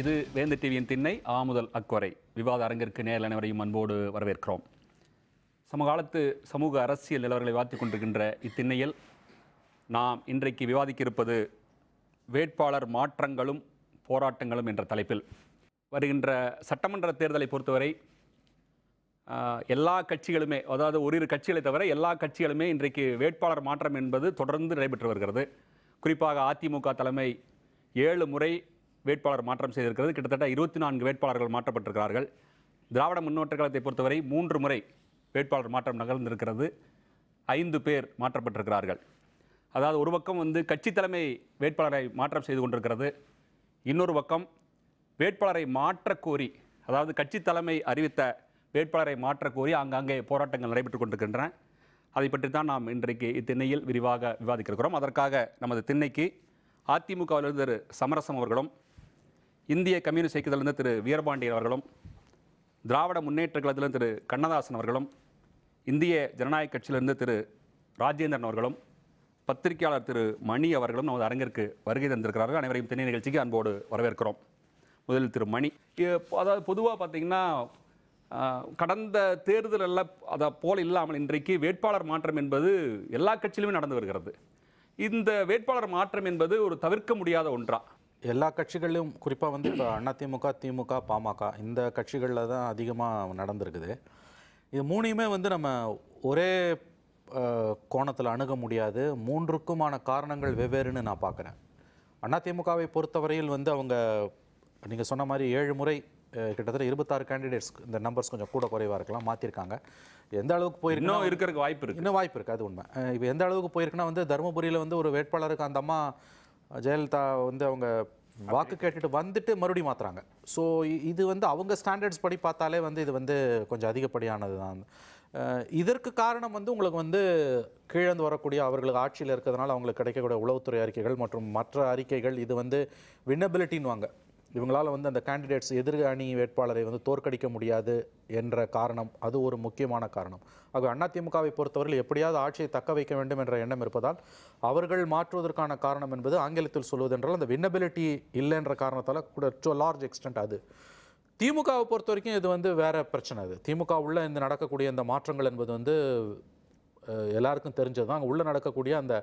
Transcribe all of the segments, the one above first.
இது வேந்த டிவியின் திண்ணை ஆமுதல் அக்குறை விவாத அரங்கிற்கு நேரில் அனைவரையும் அன்போடு வரவேற்கிறோம் சமகாலத்து சமூக அரசியல் நிலவரங்களை வாழ்த்து கொண்டிருக்கின்ற இத்திண்ணையில் நாம் இன்றைக்கு விவாதிக்க இருப்பது வேட்பாளர் மாற்றங்களும் போராட்டங்களும் என்ற தலைப்பில் வருகின்ற சட்டமன்ற தேர்தலை பொறுத்தவரை எல்லா கட்சிகளுமே அதாவது ஓரிரு கட்சிகளை தவிர எல்லா கட்சிகளுமே இன்றைக்கு வேட்பாளர் மாற்றம் என்பது தொடர்ந்து நடைபெற்று வருகிறது குறிப்பாக அதிமுக தலைமை ஏழு முறை வேட்பாளர் மாற்றம் செய்திருக்கிறது கிட்டத்தட்ட இருபத்தி நான்கு வேட்பாளர்கள் மாற்றப்பட்டிருக்கிறார்கள் திராவிட முன்னோற்ற கழகத்தை பொறுத்தவரை மூன்று முறை வேட்பாளர் மாற்றம் நகர்ந்திருக்கிறது ஐந்து பேர் மாற்றப்பட்டிருக்கிறார்கள் அதாவது ஒரு பக்கம் வந்து கட்சி தலைமை வேட்பாளரை மாற்றம் செய்து கொண்டிருக்கிறது இன்னொரு பக்கம் வேட்பாளரை மாற்றக்கோரி அதாவது கட்சி தலைமை அறிவித்த வேட்பாளரை கோரி ஆங்காங்கே போராட்டங்கள் நடைபெற்று கொண்டிருக்கின்றன அதை பற்றி தான் நாம் இன்றைக்கு இத்திண்ணையில் விரிவாக விவாதிக்கிறோம் அதற்காக நமது திண்ணைக்கு அதிமுகவிலிருந்து சமரசம் அவர்களும் இந்திய கம்யூனிஸ்ட் கட்சியிலிருந்து திரு வீரபாண்டியன் அவர்களும் திராவிட முன்னேற்ற கழகத்திலிருந்து திரு கண்ணதாசன் அவர்களும் இந்திய ஜனநாயக கட்சியிலிருந்து திரு ராஜேந்திரன் அவர்களும் பத்திரிகையாளர் திரு மணி அவர்களும் நமது அரங்கிற்கு வருகை தந்திருக்கிறார்கள் அனைவரையும் தென்னை நிகழ்ச்சிக்கு அன்போடு வரவேற்கிறோம் முதலில் திரு மணி அதாவது பொதுவாக பார்த்தீங்கன்னா கடந்த தேர்தலில் அதை போல் இல்லாமல் இன்றைக்கு வேட்பாளர் மாற்றம் என்பது எல்லா கட்சியிலுமே நடந்து வருகிறது இந்த வேட்பாளர் மாற்றம் என்பது ஒரு தவிர்க்க முடியாத ஒன்றா எல்லா கட்சிகளிலும் குறிப்பாக வந்து இப்போ அதிமுக திமுக பாமக இந்த கட்சிகளில் தான் அதிகமாக நடந்திருக்குது இது மூணையுமே வந்து நம்ம ஒரே கோணத்தில் அணுக முடியாது மூன்றுக்குமான காரணங்கள் வெவ்வேறுன்னு நான் பார்க்குறேன் அதிமுகவை பொறுத்தவரையில் வந்து அவங்க நீங்கள் சொன்ன மாதிரி ஏழு முறை கிட்டத்தட்ட இருபத்தாறு கேண்டிடேட்ஸ் இந்த நம்பர்ஸ் கொஞ்சம் கூட குறைவாக இருக்கலாம் மாற்றிருக்காங்க எந்த அளவுக்கு போயிருக்கோ இன்னும் இருக்கிறதுக்கு வாய்ப்பு இருக்குது இன்னும் வாய்ப்பு இருக்குது அது உண்மை இப்போ எந்த அளவுக்கு போயிருக்குன்னா வந்து தருமபுரியில் வந்து ஒரு வேட்பாளருக்கு அந்த அம்மா ஜெயலலிதா வந்து அவங்க வாக்கு கேட்டுட்டு வந்துட்டு மறுபடியும் மாற்றுறாங்க ஸோ இது வந்து அவங்க ஸ்டாண்டர்ட்ஸ் படி பார்த்தாலே வந்து இது வந்து கொஞ்சம் அதிகப்படியானது தான் இதற்கு காரணம் வந்து உங்களுக்கு வந்து கீழந்து வரக்கூடிய அவர்களுக்கு ஆட்சியில் இருக்கிறதுனால அவங்களுக்கு கிடைக்கக்கூடிய உளவுத்துறை அறிக்கைகள் மற்றும் மற்ற அறிக்கைகள் இது வந்து வின்னபிலிட்டின்னு வாங்க இவங்களால் வந்து அந்த கேண்டிடேட்ஸ் எதிர் அணி வேட்பாளரை வந்து தோற்கடிக்க முடியாது என்ற காரணம் அது ஒரு முக்கியமான காரணம் ஆக அதிமுகவை பொறுத்தவரையில் எப்படியாவது ஆட்சியை தக்க வைக்க வேண்டும் என்ற எண்ணம் இருப்பதால் அவர்கள் மாற்றுவதற்கான காரணம் என்பது ஆங்கிலத்தில் சொல்வதென்றால் அந்த வின்னபிலிட்டி இல்லை என்ற காரணத்தால் கூட டு லார்ஜ் எக்ஸ்டென்ட் அது திமுகவை பொறுத்த வரைக்கும் இது வந்து வேறு பிரச்சனை அது திமுக உள்ள இந்த நடக்கக்கூடிய இந்த மாற்றங்கள் என்பது வந்து எல்லாருக்கும் தெரிஞ்சது தான் அங்கே உள்ளே நடக்கக்கூடிய அந்த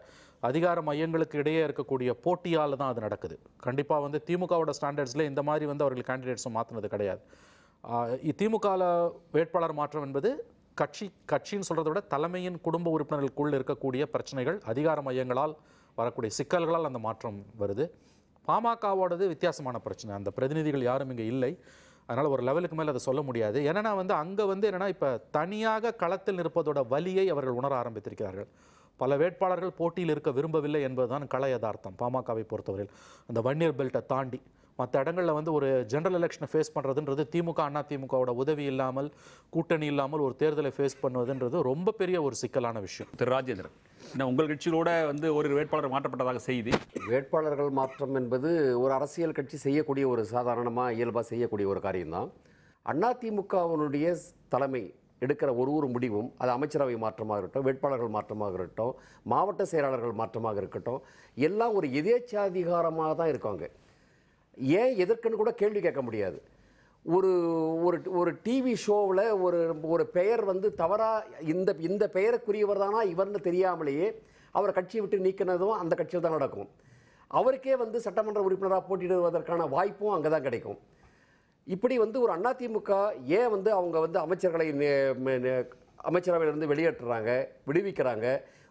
அதிகார மையங்களுக்கு இடையே இருக்கக்கூடிய போட்டியால் தான் அது நடக்குது கண்டிப்பாக வந்து திமுகவோட ஸ்டாண்டர்ட்ஸில் இந்த மாதிரி வந்து அவர்கள் கேண்டிடேட்ஸும் மாற்றினது கிடையாது திமுகவில் வேட்பாளர் மாற்றம் என்பது கட்சி கட்சின்னு சொல்கிறத விட தலைமையின் குடும்ப உறுப்பினர்களுக்குள் இருக்கக்கூடிய பிரச்சனைகள் அதிகார மையங்களால் வரக்கூடிய சிக்கல்களால் அந்த மாற்றம் வருது பாமகவோடது வித்தியாசமான பிரச்சனை அந்த பிரதிநிதிகள் யாரும் இங்கே இல்லை அதனால் ஒரு லெவலுக்கு மேலே அதை சொல்ல முடியாது என்னென்னா வந்து அங்கே வந்து என்னென்னா இப்போ தனியாக களத்தில் நிற்பதோட வலியை அவர்கள் உணர ஆரம்பித்திருக்கிறார்கள் பல வேட்பாளர்கள் போட்டியில் இருக்க விரும்பவில்லை என்பதுதான் கலை யதார்த்தம் பாமகவை பொறுத்தவரையில் அந்த வன்னியர் பெல்ட்டை தாண்டி மற்ற இடங்களில் வந்து ஒரு ஜென்ரல் எலெக்ஷனை ஃபேஸ் பண்ணுறதுன்றது திமுக அண்ணா திமுகவோட உதவி இல்லாமல் கூட்டணி இல்லாமல் ஒரு தேர்தலை ஃபேஸ் பண்ணுவதுன்றது ரொம்ப பெரிய ஒரு சிக்கலான விஷயம் திரு ராஜேந்திரன் என்ன உங்கள் கட்சியிலோட வந்து ஒரு வேட்பாளர் மாற்றப்பட்டதாக செய்தி வேட்பாளர்கள் மாற்றம் என்பது ஒரு அரசியல் கட்சி செய்யக்கூடிய ஒரு சாதாரணமாக இயல்பாக செய்யக்கூடிய ஒரு காரியம்தான் அதிமுகவினுடைய தலைமை எடுக்கிற ஒரு ஒரு முடிவும் அது அமைச்சரவை மாற்றமாக இருக்கட்டும் வேட்பாளர்கள் மாற்றமாக இருக்கட்டும் மாவட்ட செயலாளர்கள் மாற்றமாக இருக்கட்டும் எல்லாம் ஒரு எதேச்சாதிகாரமாக தான் இருக்காங்க ஏன் எதற்குன்னு கூட கேள்வி கேட்க முடியாது ஒரு ஒரு ஒரு டிவி ஷோவில் ஒரு ஒரு பெயர் வந்து தவறாக இந்த இந்த பெயருக்குரியவர் தானா இவர்னு தெரியாமலேயே அவரை கட்சியை விட்டு நீக்கினதும் அந்த கட்சியில் தான் நடக்கும் அவருக்கே வந்து சட்டமன்ற உறுப்பினராக போட்டியிடுவதற்கான வாய்ப்பும் அங்கே தான் கிடைக்கும் இப்படி வந்து ஒரு அதிமுக ஏன் வந்து அவங்க வந்து அமைச்சர்களை அமைச்சரவையிலிருந்து வெளியேற்றுறாங்க விடுவிக்கிறாங்க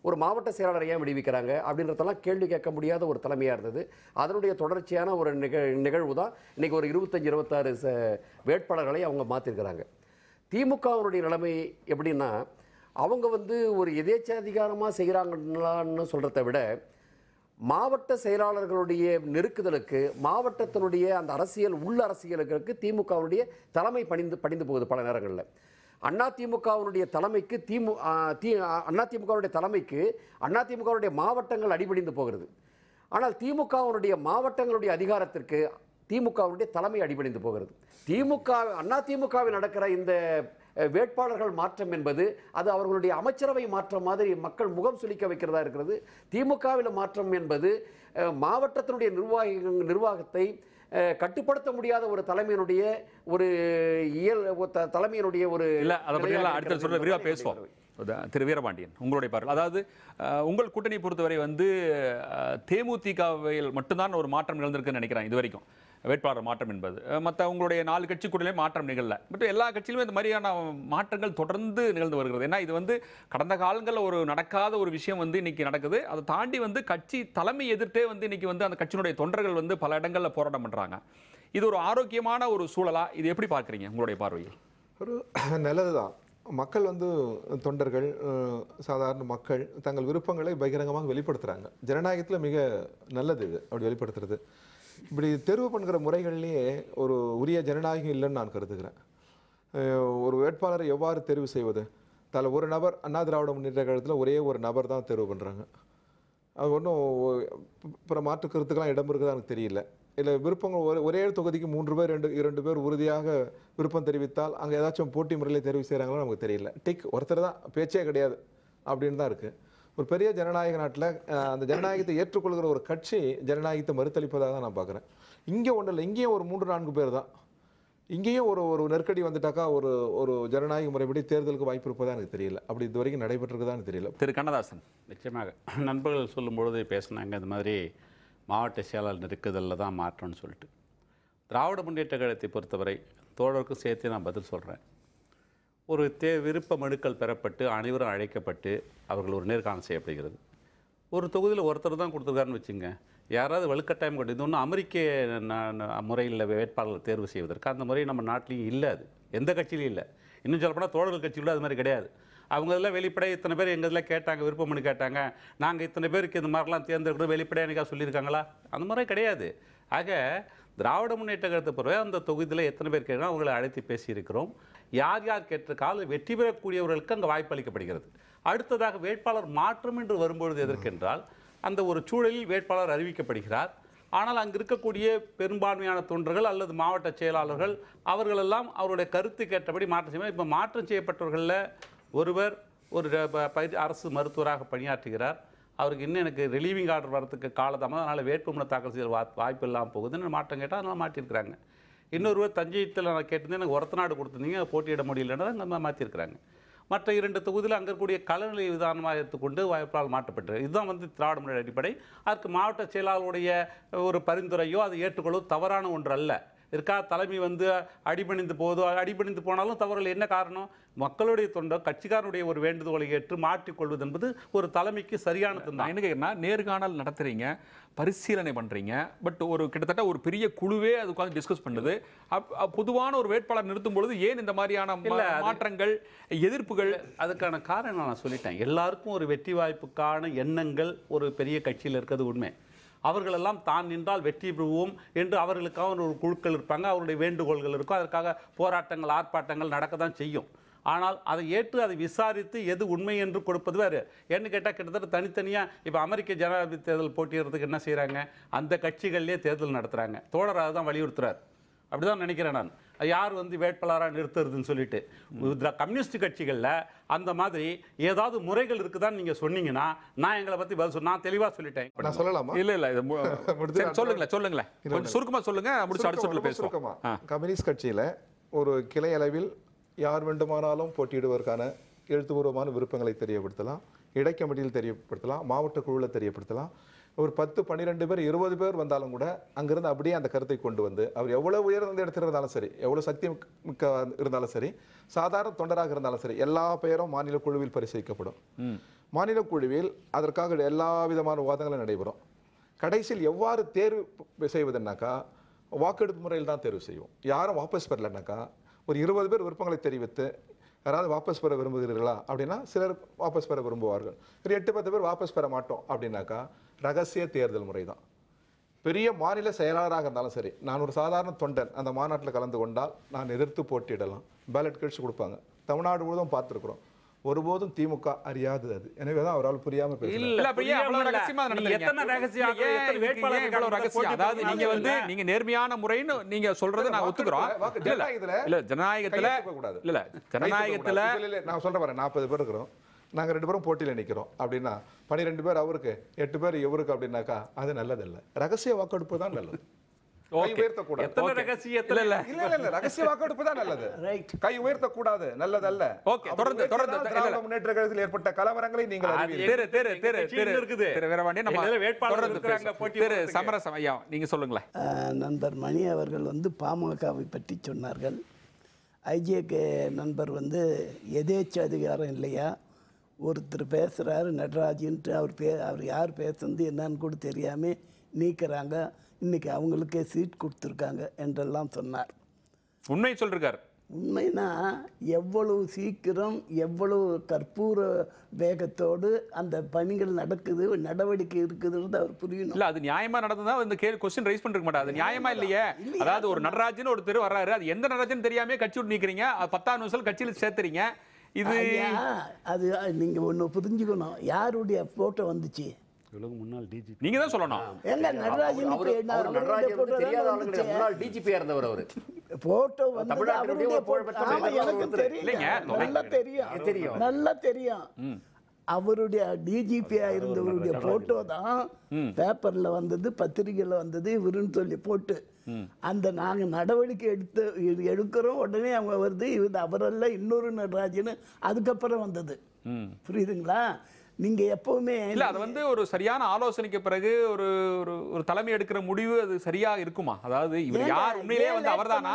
ஒரு மாவட்ட செயலாளர் ஏன் விடுவிக்கிறாங்க அப்படின்றதெல்லாம் கேள்வி கேட்க முடியாத ஒரு தலைமையாக இருந்தது அதனுடைய தொடர்ச்சியான ஒரு நிக நிகழ்வு தான் இன்றைக்கி ஒரு இருபத்தஞ்சி இருபத்தாறு ச வேட்பாளர்களை அவங்க மாற்றிருக்கிறாங்க திமுகவினுடைய நிலைமை எப்படின்னா அவங்க வந்து ஒரு எதேச்சாதிகாரமாக செய்கிறாங்கன்னு சொல்கிறத விட மாவட்ட செயலாளர்களுடைய நெருக்குதலுக்கு மாவட்டத்தினுடைய அந்த அரசியல் உள்ள அரசியலுக்கு திமுகவுடைய தலைமை பணிந்து பணிந்து போகுது பல நேரங்களில் அதிமுகவினுடைய தலைமைக்கு திமு தி அதிமுகவுடைய தலைமைக்கு அதிமுகவுடைய மாவட்டங்கள் அடிபடிந்து போகிறது ஆனால் திமுகவினுடைய மாவட்டங்களுடைய அதிகாரத்திற்கு திமுகவுடைய தலைமை அடிபடிந்து போகிறது திமுக அதிமுகவில் நடக்கிற இந்த வேட்பாளர்கள் மாற்றம் என்பது அது அவர்களுடைய அமைச்சரவை மாற்றம் மாதிரி மக்கள் முகம் சுளிக்க வைக்கிறதா இருக்கிறது திமுகவில் மாற்றம் என்பது மாவட்டத்தினுடைய நிர்வாகிகள் நிர்வாகத்தை கட்டுப்படுத்த முடியாத ஒரு தலைமையினுடைய ஒரு இயல் தலைமையினுடைய ஒரு இல்லை அதை பற்றி எல்லாம் அடுத்த சொல்ல விரிவாக பேசுவோம் திரு வீரபாண்டியன் உங்களுடைய பார்வை அதாவது உங்கள் கூட்டணி பொறுத்தவரை வந்து தேமுதிகவில் மட்டும்தான் ஒரு மாற்றம் நிகழ்ந்திருக்குன்னு நினைக்கிறேன் இது வரைக்கும் வேட்பாளர் மாற்றம் என்பது மற்ற உங்களுடைய நாலு கட்சி கூட்டத்திலே மாற்றம் நிகழல பட் எல்லா கட்சியிலுமே இந்த மாதிரியான மாற்றங்கள் தொடர்ந்து நிகழ்ந்து வருகிறது ஏன்னா இது வந்து கடந்த காலங்களில் ஒரு நடக்காத ஒரு விஷயம் வந்து இன்னைக்கு நடக்குது அதை தாண்டி வந்து கட்சி தலைமை எதிர்த்தே வந்து இன்னைக்கு வந்து அந்த கட்சியினுடைய தொண்டர்கள் வந்து பல இடங்களில் போராட்டம் பண்ணுறாங்க இது ஒரு ஆரோக்கியமான ஒரு சூழலா இது எப்படி பார்க்குறீங்க உங்களுடைய பார்வையில் ஒரு நல்லது தான் மக்கள் வந்து தொண்டர்கள் சாதாரண மக்கள் தங்கள் விருப்பங்களை பகிரங்கமாக வெளிப்படுத்துகிறாங்க ஜனநாயகத்தில் மிக நல்லது இது அப்படி வெளிப்படுத்துறது இப்படி தேர்வு பண்ணுற முறைகள்லேயே ஒரு உரிய ஜனநாயகம் இல்லைன்னு நான் கருதுகிறேன் ஒரு வேட்பாளரை எவ்வாறு தெரிவு செய்வது தல ஒரு நபர் அண்ணா திராவிட முன்னேற்ற கழகத்தில் ஒரே ஒரு நபர் தான் தெரிவு பண்ணுறாங்க அது ஒன்றும் பிற மாற்று கருத்துக்கெல்லாம் இடம் இருக்குதா எனக்கு தெரியல இல்லை விருப்பங்கள் ஒரே ஒரே தொகுதிக்கு மூன்று பேர் ரெண்டு இரண்டு பேர் உறுதியாக விருப்பம் தெரிவித்தால் அங்கே ஏதாச்சும் போட்டி முறையில் தெரிவு செய்கிறாங்களோ நமக்கு தெரியல டிக் ஒருத்தர் தான் பேச்சே கிடையாது அப்படின்னு தான் இருக்குது ஒரு பெரிய ஜனநாயக நாட்டில் அந்த ஜனநாயகத்தை ஏற்றுக்கொள்கிற ஒரு கட்சி ஜனநாயகத்தை மறுத்தளிப்பதாக தான் நான் பார்க்குறேன் இங்கே ஒன்றும் இல்லை இங்கேயும் ஒரு மூன்று நான்கு பேர் தான் இங்கேயும் ஒரு ஒரு நெருக்கடி வந்துட்டாக்கா ஒரு ஒரு ஜனநாயக முறைப்படி தேர்தலுக்கு வாய்ப்பு இருப்பதாக எனக்கு தெரியல அப்படி இது வரைக்கும் நடைபெற்றிருக்குதான்னு தெரியல திரு கண்ணதாசன் நிச்சயமாக நண்பர்கள் சொல்லும்பொழுது பேசினாங்க இந்த மாதிரி மாவட்ட செயலாளர் நெருக்குதலில் தான் மாற்றம்னு சொல்லிட்டு திராவிட முன்னேற்ற கழகத்தை பொறுத்தவரை தோழருக்கும் சேர்த்து நான் பதில் சொல்கிறேன் ஒரு தே விருப்ப மனுக்கள் பெறப்பட்டு அனைவரும் அழைக்கப்பட்டு அவர்கள் ஒரு நேர்காணல் செய்யப்படுகிறது ஒரு தொகுதியில் ஒருத்தர் தான் கொடுத்துருக்காருன்னு வச்சுங்க யாராவது வலுக்கட்டாயம் கொண்டு இது ஒன்றும் அமெரிக்க முறையில் வேட்பாளர் தேர்வு செய்வதற்கு அந்த முறை நம்ம நாட்டிலையும் இல்லை அது எந்த கட்சியிலையும் இல்லை இன்னும் சொல்லப்போனால் தோழர்கள் கட்சிகளும் அது மாதிரி கிடையாது அவங்க இதெல்லாம் வெளிப்படையாக இத்தனை பேர் எங்கள் இதில் கேட்டாங்க விருப்பம் பண்ணி கேட்டாங்க நாங்கள் இத்தனை பேருக்கு இந்த மாதிரிலாம் தேர்ந்தெடுக்கணும் வெளிப்படையாக எனக்காக சொல்லியிருக்காங்களா அந்த மாதிரி கிடையாது ஆக திராவிட முன்னேற்ற கருத்தை பிறகு அந்த தொகுதியில் எத்தனை பேர் கேட்கணும் அவங்களை அழைத்து பேசியிருக்கிறோம் யார் யார் கேட்டிருக்காலும் வெற்றி பெறக்கூடியவர்களுக்கு அங்கே வாய்ப்பு அளிக்கப்படுகிறது அடுத்ததாக வேட்பாளர் மாற்றம் என்று வரும்பொழுது எதற்கென்றால் அந்த ஒரு சூழலில் வேட்பாளர் அறிவிக்கப்படுகிறார் ஆனால் அங்கு இருக்கக்கூடிய பெரும்பான்மையான தொண்டர்கள் அல்லது மாவட்ட செயலாளர்கள் அவர்களெல்லாம் அவருடைய கருத்து கேட்டபடி மாற்றம் செய்ய இப்போ மாற்றம் செய்யப்பட்டவர்களில் ஒருவர் ஒரு அரசு மருத்துவராக பணியாற்றுகிறார் அவருக்கு இன்னும் எனக்கு ரிலீவிங் ஆர்டர் வரத்துக்கு காலதாமதம் அதனால் வேட்புமனு தாக்கல் செய்ய வாய்ப்பு இல்லாமல் போகுதுன்னு மாற்றம் கேட்டால் அதனால் மாட்டியிருக்கிறாங்க இன்னொருவர் தஞ்சையத்தில் நான் கேட்டிருந்தேன் எனக்கு நாடு கொடுத்துருந்தீங்க போட்டியிட முடியலன்னு நம்ம மாற்றிருக்கிறாங்க மற்ற இரண்டு தொகுதியில் அங்கே இருக்கக்கூடிய கலநிலை விதானமாக எடுத்துக்கொண்டு வாய்ப்பால் மாற்றப்பட்டது இதுதான் வந்து திராவிட முன்னேற்ற அடிப்படை அதுக்கு மாவட்ட செயலாளருடைய ஒரு பரிந்துரையோ அதை ஏற்றுக்கொள்வது தவறான ஒன்று அல்ல இருக்கா தலைமை வந்து அடிபணிந்து போதோ அடிபணிந்து போனாலும் தவறுகள் என்ன காரணம் மக்களுடைய தொண்டை கட்சிக்காரனுடைய ஒரு வேண்டுகோளை ஏற்று மாற்றிக்கொள்வது என்பது ஒரு தலைமைக்கு சரியான நான் என்ன நேர்காணல் நடத்துகிறீங்க பரிசீலனை பண்ணுறீங்க பட் ஒரு கிட்டத்தட்ட ஒரு பெரிய குழுவே அது உட்காந்து டிஸ்கஸ் பண்ணுது பொதுவான ஒரு வேட்பாளர் நிறுத்தும் பொழுது ஏன் இந்த மாதிரியான மாற்றங்கள் எதிர்ப்புகள் அதுக்கான காரணம் நான் சொல்லிட்டேன் எல்லாருக்கும் ஒரு வெற்றி வாய்ப்புக்கான எண்ணங்கள் ஒரு பெரிய கட்சியில் இருக்கிறது உண்மை அவர்களெல்லாம் தான் நின்றால் வெற்றி பெறுவோம் என்று அவர்களுக்காக ஒரு குழுக்கள் இருப்பாங்க அவருடைய வேண்டுகோள்கள் இருக்கும் அதற்காக போராட்டங்கள் ஆர்ப்பாட்டங்கள் நடக்க தான் செய்யும் ஆனால் அதை ஏற்று அதை விசாரித்து எது உண்மை என்று கொடுப்பது வேறு என்ன கேட்டால் கிட்டத்தட்ட தனித்தனியாக இப்போ அமெரிக்க ஜனாதிபதி தேர்தல் போட்டிடுறதுக்கு என்ன செய்கிறாங்க அந்த கட்சிகள்லேயே தேர்தல் நடத்துகிறாங்க தோழர் அதை தான் வலியுறுத்துறார் அப்படி தான் நினைக்கிறேன் நான் யார் வந்து வேட்பாளராக நிறுத்துறதுன்னு சொல்லிட்டு கம்யூனிஸ்ட் கட்சிகளில் அந்த மாதிரி ஏதாவது முறைகள் இருக்குதான்னு நீங்கள் சொன்னீங்கன்னா நான் எங்களை பற்றி பதில் சொன்ன நான் தெளிவாக சொல்லிட்டேன் சொல்லலாமா இல்லை இல்லை இது சொல்லுங்களேன் சொல்லுங்களேன் கொஞ்சம் சுருக்கமாக சொல்லுங்கள் முடிச்சு அடிச்சுட்டு பேசுகிறோம் கம்யூனிஸ்ட் கட்சியில் ஒரு கிளை அளவில் யார் வேண்டுமானாலும் போட்டியிடுவதற்கான எழுத்துபூர்வமான விருப்பங்களை தெரியப்படுத்தலாம் இடைக்கமிட்டியில் தெரியப்படுத்தலாம் மாவட்ட குழுவில் தெரியப்படுத்தலாம் ஒரு பத்து பன்னிரெண்டு பேர் இருபது பேர் வந்தாலும் கூட அங்கேருந்து அப்படியே அந்த கருத்தை கொண்டு வந்து அவர் எவ்வளோ உயர்ந்த இடத்துல இருந்தாலும் சரி எவ்வளோ சக்தி மிக்க இருந்தாலும் சரி சாதாரண தொண்டராக இருந்தாலும் சரி எல்லா பெயரும் மாநில குழுவில் பரிசீலிக்கப்படும் மாநில குழுவில் அதற்காக எல்லா விதமான வாதங்களும் நடைபெறும் கடைசியில் எவ்வாறு தேர்வு செய்வதுன்னாக்கா வாக்கெடுப்பு முறையில் தான் தேர்வு செய்வோம் யாரும் வாபஸ் பெறலைனாக்கா ஒரு இருபது பேர் விருப்பங்களை தெரிவித்து யாராவது வாபஸ் பெற விரும்புகிறீர்களா அப்படின்னா சிலர் வாபஸ் பெற விரும்புவார்கள் ஒரு எட்டு பத்து பேர் வாபஸ் பெற மாட்டோம் அப்படின்னாக்கா ரகசிய தேர்தல் முறை தான் பெரிய மாநில செயலாளராக இருந்தாலும் சரி நான் ஒரு சாதாரண தொண்டன் அந்த மாநாட்டில் கலந்து கொண்டால் நான் எதிர்த்து போட்டியிடலாம் பேலட் கழிச்சு கொடுப்பாங்க தமிழ்நாடு முழுவதும் பார்த்துருக்குறோம் ஒருபோதும் திமுக அறியாது அது எனவே தான் அவரால் புரியாம அதாவது நீங்க வந்து நீங்க நேர்மையான முறைன்னு நீங்க சொல்றது நான் ஒத்துக்கிறோம் இல்ல ஜனநாயகத்துல கூடாது இல்ல ஜனநாயகத்துல நான் சொல்ற பாரு நாற்பது பேர் இருக்கிறோம் நாங்கள் ரெண்டு பேரும் போட்டியில் நிற்கிறோம் அப்படின்னா பன்னிரெண்டு பேர் அவருக்கு எட்டு பேர் இவருக்கு அப்படின்னாக்கா அது நல்லதில்லை ரகசிய வாக்கெடுப்பு தான் நல்லது கை உயர்த்த கூடாது ரகசியத்துல இல்ல இல்ல இல்ல ரகசிய வாக்கெடுப்பு தான் நல்லது கை உயர்த்த கூடாது நல்லது அல்ல ஓகே தொடர்ந்து தொடர்ந்து திராவிட முன்னேற்ற கழகத்தில் ஏற்பட்ட கலவரங்களை நீங்கள் திரு திரு திரு திரு இருக்குது திரு வீரவாண்டி நம்ம வேட்பாளர் திரு சமரசம் ஐயா நீங்க சொல்லுங்களேன் நண்பர் மணி அவர்கள் வந்து பாமகவை பற்றி சொன்னார்கள் ஐஜேகே நண்பர் வந்து எதேச்ச அதிகாரம் இல்லையா ஒருத்தர் பேசுகிறாரு நடராஜன்ட்டு அவர் பே அவர் யார் பேசுனது என்னன்னு கூட தெரியாமல் நீக்கிறாங்க இன்னைக்கு அவங்களுக்கே சீட் கொடுத்துருக்காங்க என்றெல்லாம் சொன்னார் உண்மை சொல்லிருக்கார் உண்மைனா எவ்வளவு சீக்கிரம் எவ்வளவு கற்பூர வேகத்தோடு அந்த பணிகள் நடக்குது நடவடிக்கை இருக்குதுன்றது அவர் புரியணும் இல்லை அது நியாயமாக நடந்ததா வந்து கேள்வி கொஸ்டின் ரைஸ் பண்ணிருக்க மாட்டா அது நியாயமா இல்லையே அதாவது ஒரு நடராஜன் ஒரு வர்றாரு அது எந்த நடராஜன் தெரியாம கட்சி விட்டு நிற்கிறீங்க பத்தாம் நிமிஷம் கட்சியில் சேர்த்துறீங்க இது அது நீங்கள் ஒன்று புரிஞ்சுக்கணும் யாருடைய ஃபோட்டோ வந்துச்சு இவ்வளவு முன்னாள் டிஜிபி நீங்க தான் சொல்லணும் எங்க நடராஜன் நடராஜன் தெரியாத ஆளுங்க முன்னாள் டிஜிபி இருந்தவர் அவரு போட்டோ வந்து தமிழ்நாட்டுடைய புகழ்பெற்ற எனக்கு தெரியும் நல்லா தெரியும் தெரியும் நல்லா தெரியும் அவருடைய டிஜிபியா இருந்தவருடைய போட்டோ தான் பேப்பர்ல வந்தது பத்திரிகையில வந்தது இவருன்னு சொல்லி போட்டு அந்த நாங்க நடவடிக்கை எடுத்து எடுக்கிறோம் உடனே அவங்க வருது இது அவரெல்லாம் இன்னொரு நடராஜன்னு அதுக்கப்புறம் வந்தது புரியுதுங்களா நீங்க எப்பவுமே இல்ல அது வந்து ஒரு சரியான ஆலோசனைக்கு பிறகு ஒரு ஒரு தலைமை எடுக்கிற முடிவு அது சரியா இருக்குமா அதாவது இவர் யார் உண்மையிலேயே வந்து அவர்தானா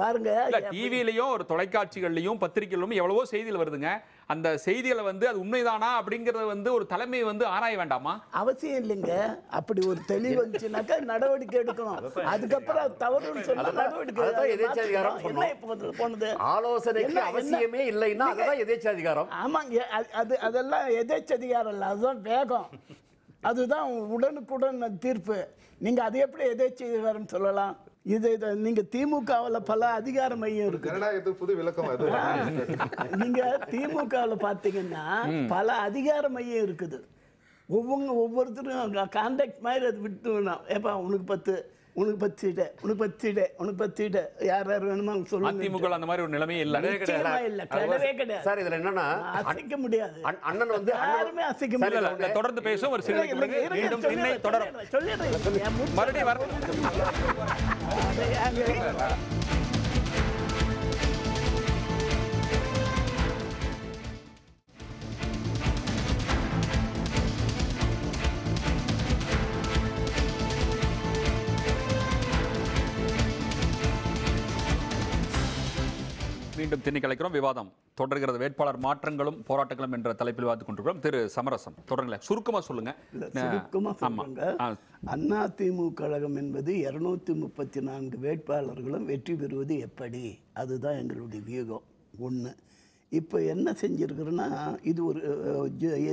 பாருங்க டிவிலையும் ஒரு தொலைக்காட்சிகள்லையும் பத்திரிகையிலும் எவ்வளவோ செய்தியில் வருதுங்க அந்த செய்திகளை வந்து அது உண்மைதானா அப்படிங்கிறத வந்து ஒரு தலைமை வந்து ஆராய வேண்டாமா அவசியம் இல்லைங்க அப்படி ஒரு தெளிவு வந்துச்சுனாக்கா நடவடிக்கை எடுக்கணும் அதுக்கப்புறம் தவறுன்னு சொல்ல நடவடிக்கை எதேச்சாதிகாரம் போனது ஆலோசனை அவசியமே இல்லைன்னா அதுதான் எதேச்சாதிகாரம் ஆமாங்க அது அதெல்லாம் அதிகாரம் இல்லை அதுதான் வேகம் அதுதான் உடனுக்குடன் தீர்ப்பு நீங்கள் அது எப்படி எதேச்ச எதேச்சதிகாரம் சொல்லலாம் இது நீங்க திமுகவில் பல அதிகார மையம் இருக்கு விளக்கம் நீங்க திமுகவில் பார்த்தீங்கன்னா பல அதிகார மையம் இருக்குது ஒவ்வொங்க ஒவ்வொருத்தரும் கான்டாக்ட் மாதிரி அது விட்டு வேணும் ஏப்பா உனக்கு பத்து உனக்கு பத்திட உனக்கு பத்திட உனக்கு பத்திட யார் யார் வேணுமோ அவங்க சொல்லுங்க திமுக அந்த மாதிரி ஒரு நிலைமையே இல்ல இல்ல கிடையாது சார் இதுல என்னன்னா அசைக்க முடியாது அண்ணன் வந்து யாருமே அசைக்க முடியாது தொடர்ந்து பேசும் ஒரு சிறு மீண்டும் தொடரும் மறுபடியும் வரணும் Yeah. மீண்டும் திணி கலைக்கிறோம் விவாதம் தொடர்கிறது வேட்பாளர் மாற்றங்களும் போராட்டங்களும் என்ற தலைப்பில் விவாதித்து கொண்டிருக்கிறோம் திரு சமரசம் தொடருங்களேன் சுருக்கமாக சொல்லுங்க அண்ணா திமுக கழகம் என்பது இருநூத்தி முப்பத்தி நான்கு வேட்பாளர்களும் வெற்றி பெறுவது எப்படி அதுதான் எங்களுடைய வியூகம் ஒன்று இப்போ என்ன செஞ்சுருக்குறோன்னா இது ஒரு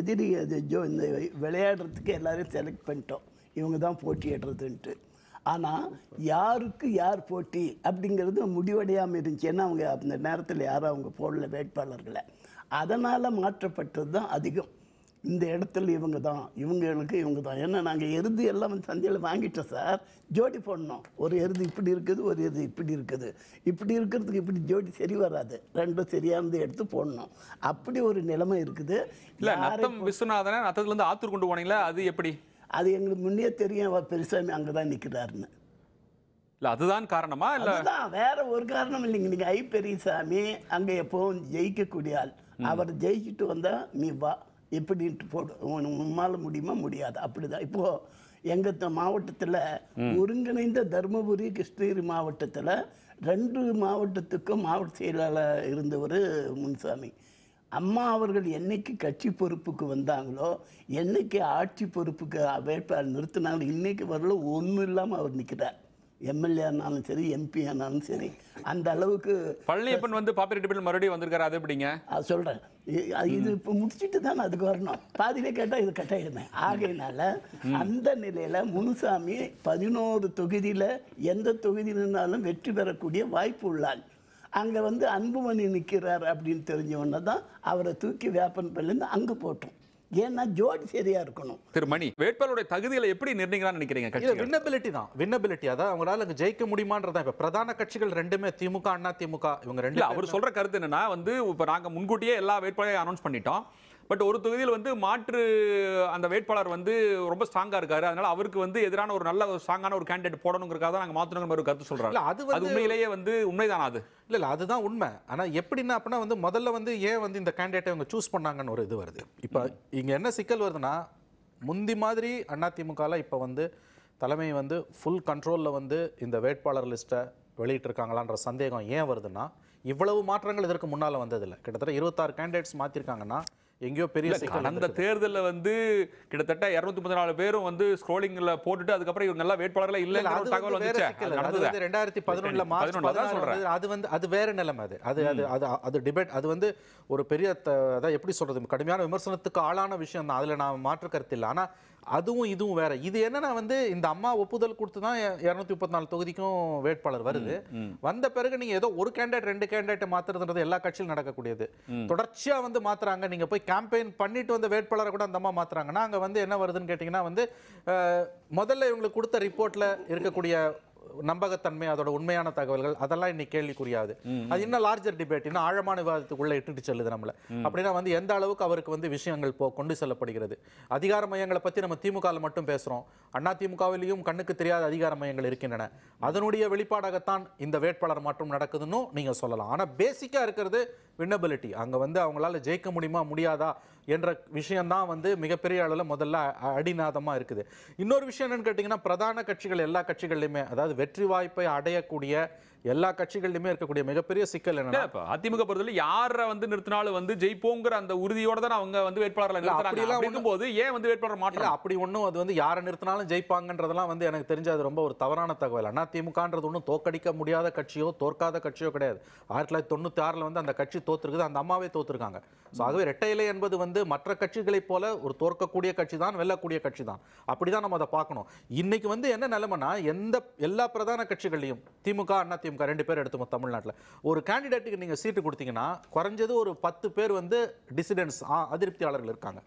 எதிரி ஜோ இந்த விளையாடுறதுக்கு எல்லாரையும் செலக்ட் பண்ணிட்டோம் இவங்க தான் போட்டியிடுறதுன்ட்டு ஆனால் யாருக்கு யார் போட்டி அப்படிங்கிறது முடிவடையாமல் இருந்துச்சு ஏன்னா அவங்க அந்த நேரத்தில் யாரும் அவங்க போடல வேட்பாளர்களை அதனால் மாற்றப்பட்டது தான் அதிகம் இந்த இடத்துல இவங்க தான் இவங்களுக்கு இவங்க தான் ஏன்னா நாங்கள் எருது எல்லாம் சந்தையில் வாங்கிட்டோம் சார் ஜோடி போடணும் ஒரு எருது இப்படி இருக்குது ஒரு எருது இப்படி இருக்குது இப்படி இருக்கிறதுக்கு இப்படி ஜோடி சரி வராது ரெண்டும் சரியானது எடுத்து போடணும் அப்படி ஒரு நிலைமை இருக்குது இல்லை விஸ்வநாதனை நத்தத்துலேருந்து ஆத்தூர் கொண்டு போனீங்களா அது எப்படி அது எங்களுக்கு முன்னே தெரியும் அவர் பெருசாமி அங்கே தான் நிற்கிறாருன்னு இல்லை அதுதான் காரணமா இல்லை அதுதான் வேற ஒரு காரணம் இல்லைங்க நீங்கள் ஐ பெரியசாமி அங்கே எப்போவும் ஜெயிக்கக்கூடிய ஆள் அவர் ஜெயிச்சுட்டு வந்தால் நீ வா எப்படின்ட்டு போடு உன்னால் முடியுமா முடியாது அப்படிதான் இப்போது எங்கள் மாவட்டத்தில் ஒருங்கிணைந்த தருமபுரி கிருஷ்ணகிரி மாவட்டத்தில் ரெண்டு மாவட்டத்துக்கும் மாவட்ட செயலாளர் இருந்தவர் முன்சாமி அம்மா அவர்கள் என்னைக்கு கட்சி பொறுப்புக்கு வந்தாங்களோ என்னைக்கு ஆட்சி பொறுப்புக்கு வேட்பாளர் நிறுத்தினாங்களோ இன்றைக்கு வரல ஒன்றும் இல்லாமல் அவர் நிற்கிறார் எம்எல்ஏ ஆனாலும் சரி எம்பி ஆனாலும் சரி அந்த அளவுக்கு பழனியப்பன் வந்து பாப்பிரெட்டி பில் மறுபடியும் வந்திருக்காரு அது எப்படிங்க அது சொல்கிறேன் இது இப்போ முடிச்சுட்டு தான் அதுக்கு வரணும் பாதியிலே கேட்டால் இது கட்டாயிருந்தேன் ஆகையினால அந்த நிலையில் முனுசாமி பதினோரு தொகுதியில் எந்த தொகுதியிலிருந்தாலும் இருந்தாலும் வெற்றி பெறக்கூடிய வாய்ப்பு உள்ளாள் அங்கே வந்து அன்புமணி நிற்கிறார் அப்படின்னு தெரிஞ்ச உடனே தான் அவரை தூக்கி வேப்பன் பள்ளிருந்து அங்கே போட்டோம் ஏன்னா ஜோடி சரியா இருக்கணும் திரு மணி வேட்பாளருடைய தகுதிகளை எப்படி நிர்ணயிக்கிறான்னு நினைக்கிறீங்க இது வின்னபிலிட்டி தான் வின்னபிலிட்டி அதான் அவங்களால அங்க ஜெயிக்க முடியுமான்றதான் இப்போ பிரதான கட்சிகள் ரெண்டுமே திமுக அண்ணா திமுக இவங்க ரெண்டு அவர் சொல்ற கருத்து என்னன்னா வந்து இப்போ நாங்க முன்கூட்டியே எல்லா வேட்பாளரையும் அனௌன்ஸ் பண்ணிட்டோம் பட் ஒரு தொகுதியில் வந்து மாற்று அந்த வேட்பாளர் வந்து ரொம்ப ஸ்ட்ராங்காக இருக்காரு அதனால அவருக்கு வந்து எதிரான ஒரு நல்ல ஸ்ட்ராங்கான ஒரு கேண்டிடேட் போடணுங்கிறதா தான் நாங்கள் மாற்றணுங்கிற ஒரு கருத்து சொல்கிறாங்க அது அது உண்மையிலேயே வந்து உண்மைதான் அது இல்லை இல்லை அதுதான் உண்மை ஆனால் எப்படின்னா அப்படின்னா வந்து முதல்ல வந்து ஏன் வந்து இந்த கேண்டிடேட்டை இவங்க சூஸ் பண்ணாங்கன்னு ஒரு இது வருது இப்போ இங்கே என்ன சிக்கல் வருதுன்னா முந்தி மாதிரி அதிமுகவில் இப்போ வந்து தலைமை வந்து ஃபுல் கண்ட்ரோலில் வந்து இந்த வேட்பாளர் லிஸ்ட்டை வெளியிட்டிருக்காங்களான்ற சந்தேகம் ஏன் வருதுன்னா இவ்வளவு மாற்றங்கள் இதற்கு முன்னால் வந்ததில்லை கிட்டத்தட்ட இருபத்தாறு கேண்டிடேட்ஸ் மாற்றிருக்காங்கன்னா எங்கேயோ பெரிய அந்த தேர்தலில் வந்து கிட்டத்தட்ட இரநூத்தி முப்பத்தி நாலு பேரும் வந்து ஸ்க்ரோலிங்கில் போட்டுட்டு அதுக்கப்புறம் இவங்க எல்லாம் வேட்பாளர்களை இல்லை தகவல் வந்துச்சு ரெண்டாயிரத்தி பதினொன்றில் மார்ச் சொல்கிறேன் அது வந்து அது வேற நிலைமை அது அது அது அது அது டிபேட் அது வந்து ஒரு பெரிய அதான் எப்படி சொல்கிறது கடுமையான விமர்சனத்துக்கு ஆளான விஷயம் தான் அதில் நான் மாற்று கருத்து இல்லை ஆனால் அதுவும் இதுவும் வேற இது என்னன்னா வந்து இந்த அம்மா ஒப்புதல் கொடுத்து தான் இரநூத்தி முப்பத்தி நாலு தொகுதிக்கும் வேட்பாளர் வருது வந்த பிறகு நீங்க ஏதோ ஒரு கேண்டேட் ரெண்டு கேண்டேட் மாத்துறதுன்றது எல்லா கட்சியிலும் நடக்கக்கூடியது தொடர்ச்சியா வந்து மாத்துறாங்க நீங்க போய் கேம்பெயின் பண்ணிட்டு வந்த வேட்பாளரை கூட அந்த அம்மா மாத்துறாங்கன்னா அங்க வந்து என்ன வருதுன்னு கேட்டீங்கன்னா வந்து முதல்ல இவங்களுக்கு கொடுத்த ரிப்போர்ட்ல இருக்கக்கூடிய நம்பகத்தன்மை அதோட உண்மையான தகவல்கள் அதெல்லாம் இன்னைக்கு கேள்விக்குரியாது அது இன்னும் லார்ஜர் டிபேட் இன்னும் ஆழமான விவாதத்துக்குள்ள இட்டுட்டு செல்லுது நம்மள அப்படின்னா வந்து எந்த அளவுக்கு அவருக்கு வந்து விஷயங்கள் போ கொண்டு செல்லப்படுகிறது அதிகார மையங்களை பற்றி நம்ம திமுகவில் மட்டும் பேசுகிறோம் அண்ணா திமுகவிலையும் கண்ணுக்கு தெரியாத அதிகார மையங்கள் இருக்கின்றன அதனுடைய வெளிப்பாடாகத்தான் இந்த வேட்பாளர் மாற்றம் நடக்குதுன்னு நீங்கள் சொல்லலாம் ஆனால் பேசிக்காக இருக்கிறது வின்னபிலிட்டி அங்கே வந்து அவங்களால ஜெயிக்க முடியுமா முடியாதா என்ற விஷயம்தான் வந்து மிகப்பெரிய அளவில் முதல்ல அடிநாதமாக இருக்குது இன்னொரு விஷயம் என்னென்னு கேட்டிங்கன்னா பிரதான கட்சிகள் எல்லா கட்சிகள்லையுமே அதாவது வெற்றி வாய்ப்பை அடையக்கூடிய எல்லா கட்சிகளிலுமே இருக்கக்கூடிய மிகப்பெரிய சிக்கல் என்ன அதிமுக பொறுத்தல யாரை வந்து நிறுத்தினாலும் வந்து ஜெயிப்போங்கிற அந்த உறுதியோட தான் அவங்க வந்து வேட்பாளர்களை போது ஏன் வந்து வேட்பாளர் மாற்றல அப்படி ஒன்றும் அது வந்து யாரை நிறுத்தினாலும் ஜெயிப்பாங்கன்றதெல்லாம் வந்து எனக்கு தெரிஞ்ச அது ரொம்ப ஒரு தவறான தகவல் அண்ணா திமுகன்றது ஒன்றும் தோக்கடிக்க முடியாத கட்சியோ தோற்காத கட்சியோ கிடையாது ஆயிரத்தி தொள்ளாயிரத்தி தொண்ணூற்றி ஆறில் வந்து அந்த கட்சி தோத்துருக்குது அந்த அம்மாவே தோத்துருக்காங்க ஸோ ஆகவே ரெட்டை இலை என்பது வந்து மற்ற கட்சிகளைப் போல ஒரு தோற்கக்கூடிய கட்சி தான் வெல்லக்கூடிய கட்சி தான் அப்படி தான் நம்ம அதை பார்க்கணும் இன்னைக்கு வந்து என்ன நிலைமைனா எந்த எல்லா பிரதான கட்சிகள்லையும் திமுக அண்ணா திமுக திமுக ரெண்டு பேர் எடுத்துக்கோ தமிழ்நாட்டில் ஒரு கேண்டிடேட்டுக்கு நீங்கள் சீட்டு கொடுத்தீங்கன்னா குறைஞ்சது ஒரு பத்து பேர் வந்து டிசிடென்ஸ் அதிருப்தியாளர்கள் இருக்காங்க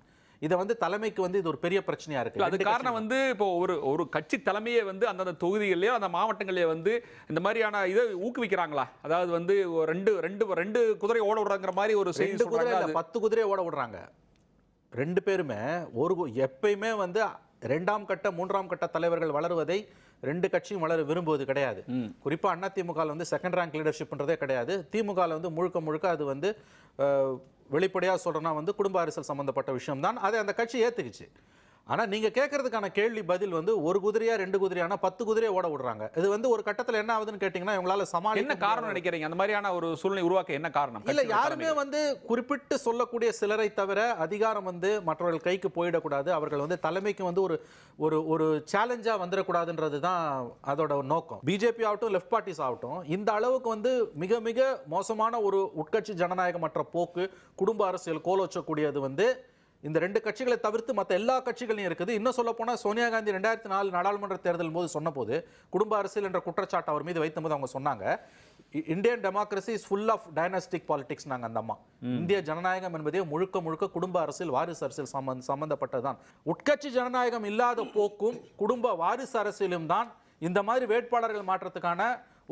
இதை வந்து தலைமைக்கு வந்து இது ஒரு பெரிய பிரச்சனையா இருக்கு அது காரணம் வந்து இப்போ ஒரு ஒரு கட்சி தலைமையே வந்து அந்தந்த தொகுதிகளிலேயோ அந்த மாவட்டங்களிலேயே வந்து இந்த மாதிரியான இதை ஊக்குவிக்கிறாங்களா அதாவது வந்து ரெண்டு ரெண்டு ரெண்டு குதிரை ஓட விடுறாங்கிற மாதிரி ஒரு செய்தி குதிரை பத்து குதிரையை ஓட விடுறாங்க ரெண்டு பேருமே ஒரு எப்பயுமே வந்து ரெண்டாம் கட்ட மூன்றாம் கட்ட தலைவர்கள் வளருவதை ரெண்டு கட்சியும் வளர விரும்புவது கிடையாது குறிப்பாக அண்ணா திமுக வந்து செகண்ட் ரேங்க் லீடர்ஷிப்ன்றதே கிடையாது திமுக வந்து முழுக்க முழுக்க அது வந்து வெளிப்படையாக சொல்கிறேன்னா வந்து குடும்ப அரசியல் சம்மந்தப்பட்ட விஷயம் தான் அதை அந்த கட்சி ஏற்றுக்குச்சு ஆனால் நீங்கள் கேட்கறதுக்கான கேள்வி பதில் வந்து ஒரு குதிரையா ரெண்டு குதிரையான பத்து குதிரையை ஓட விடுறாங்க இது வந்து ஒரு கட்டத்தில் என்ன ஆகுதுன்னு கேட்டிங்கன்னா இவங்களால சமாளி என்ன காரணம் நினைக்கிறீங்க அந்த மாதிரியான ஒரு சூழ்நிலை உருவாக்க என்ன காரணம் இல்லை யாருமே வந்து குறிப்பிட்டு சொல்லக்கூடிய சிலரை தவிர அதிகாரம் வந்து மற்றவர்கள் கைக்கு போயிடக்கூடாது அவர்கள் வந்து தலைமைக்கு வந்து ஒரு ஒரு ஒரு சேலஞ்சாக வந்துடக்கூடாதுன்றது தான் அதோட நோக்கம் பிஜேபி ஆகட்டும் லெஃப்ட் பார்ட்டிஸ் ஆகட்டும் இந்த அளவுக்கு வந்து மிக மிக மோசமான ஒரு உட்கட்சி ஜனநாயகமற்ற போக்கு குடும்ப அரசியல் கோலோச்சக்கூடியது வந்து இந்த ரெண்டு கட்சிகளை தவிர்த்து மற்ற எல்லா கட்சிகளையும் இருக்குது இன்னும் சொல்ல போனால் சோனியா காந்தி ரெண்டாயிரத்தி நாலு நாடாளுமன்ற தேர்தல் போது சொன்னபோது குடும்ப அரசியல் என்ற குற்றச்சாட்டு அவர் மீது வைத்தபோது அவங்க சொன்னாங்க Indian democracy is full of dynastic politics நாங்கள் அந்த அம்மா இந்திய ஜனநாயகம் என்பதே முழுக்க முழுக்க குடும்ப அரசியல் வாரிசு அரசியல் சம்பந்த சம்பந்தப்பட்டதுதான் உட்கட்சி ஜனநாயகம் இல்லாத போக்கும் குடும்ப வாரிசு அரசியலும் தான் இந்த மாதிரி வேட்பாளர்கள் மாற்றத்துக்கான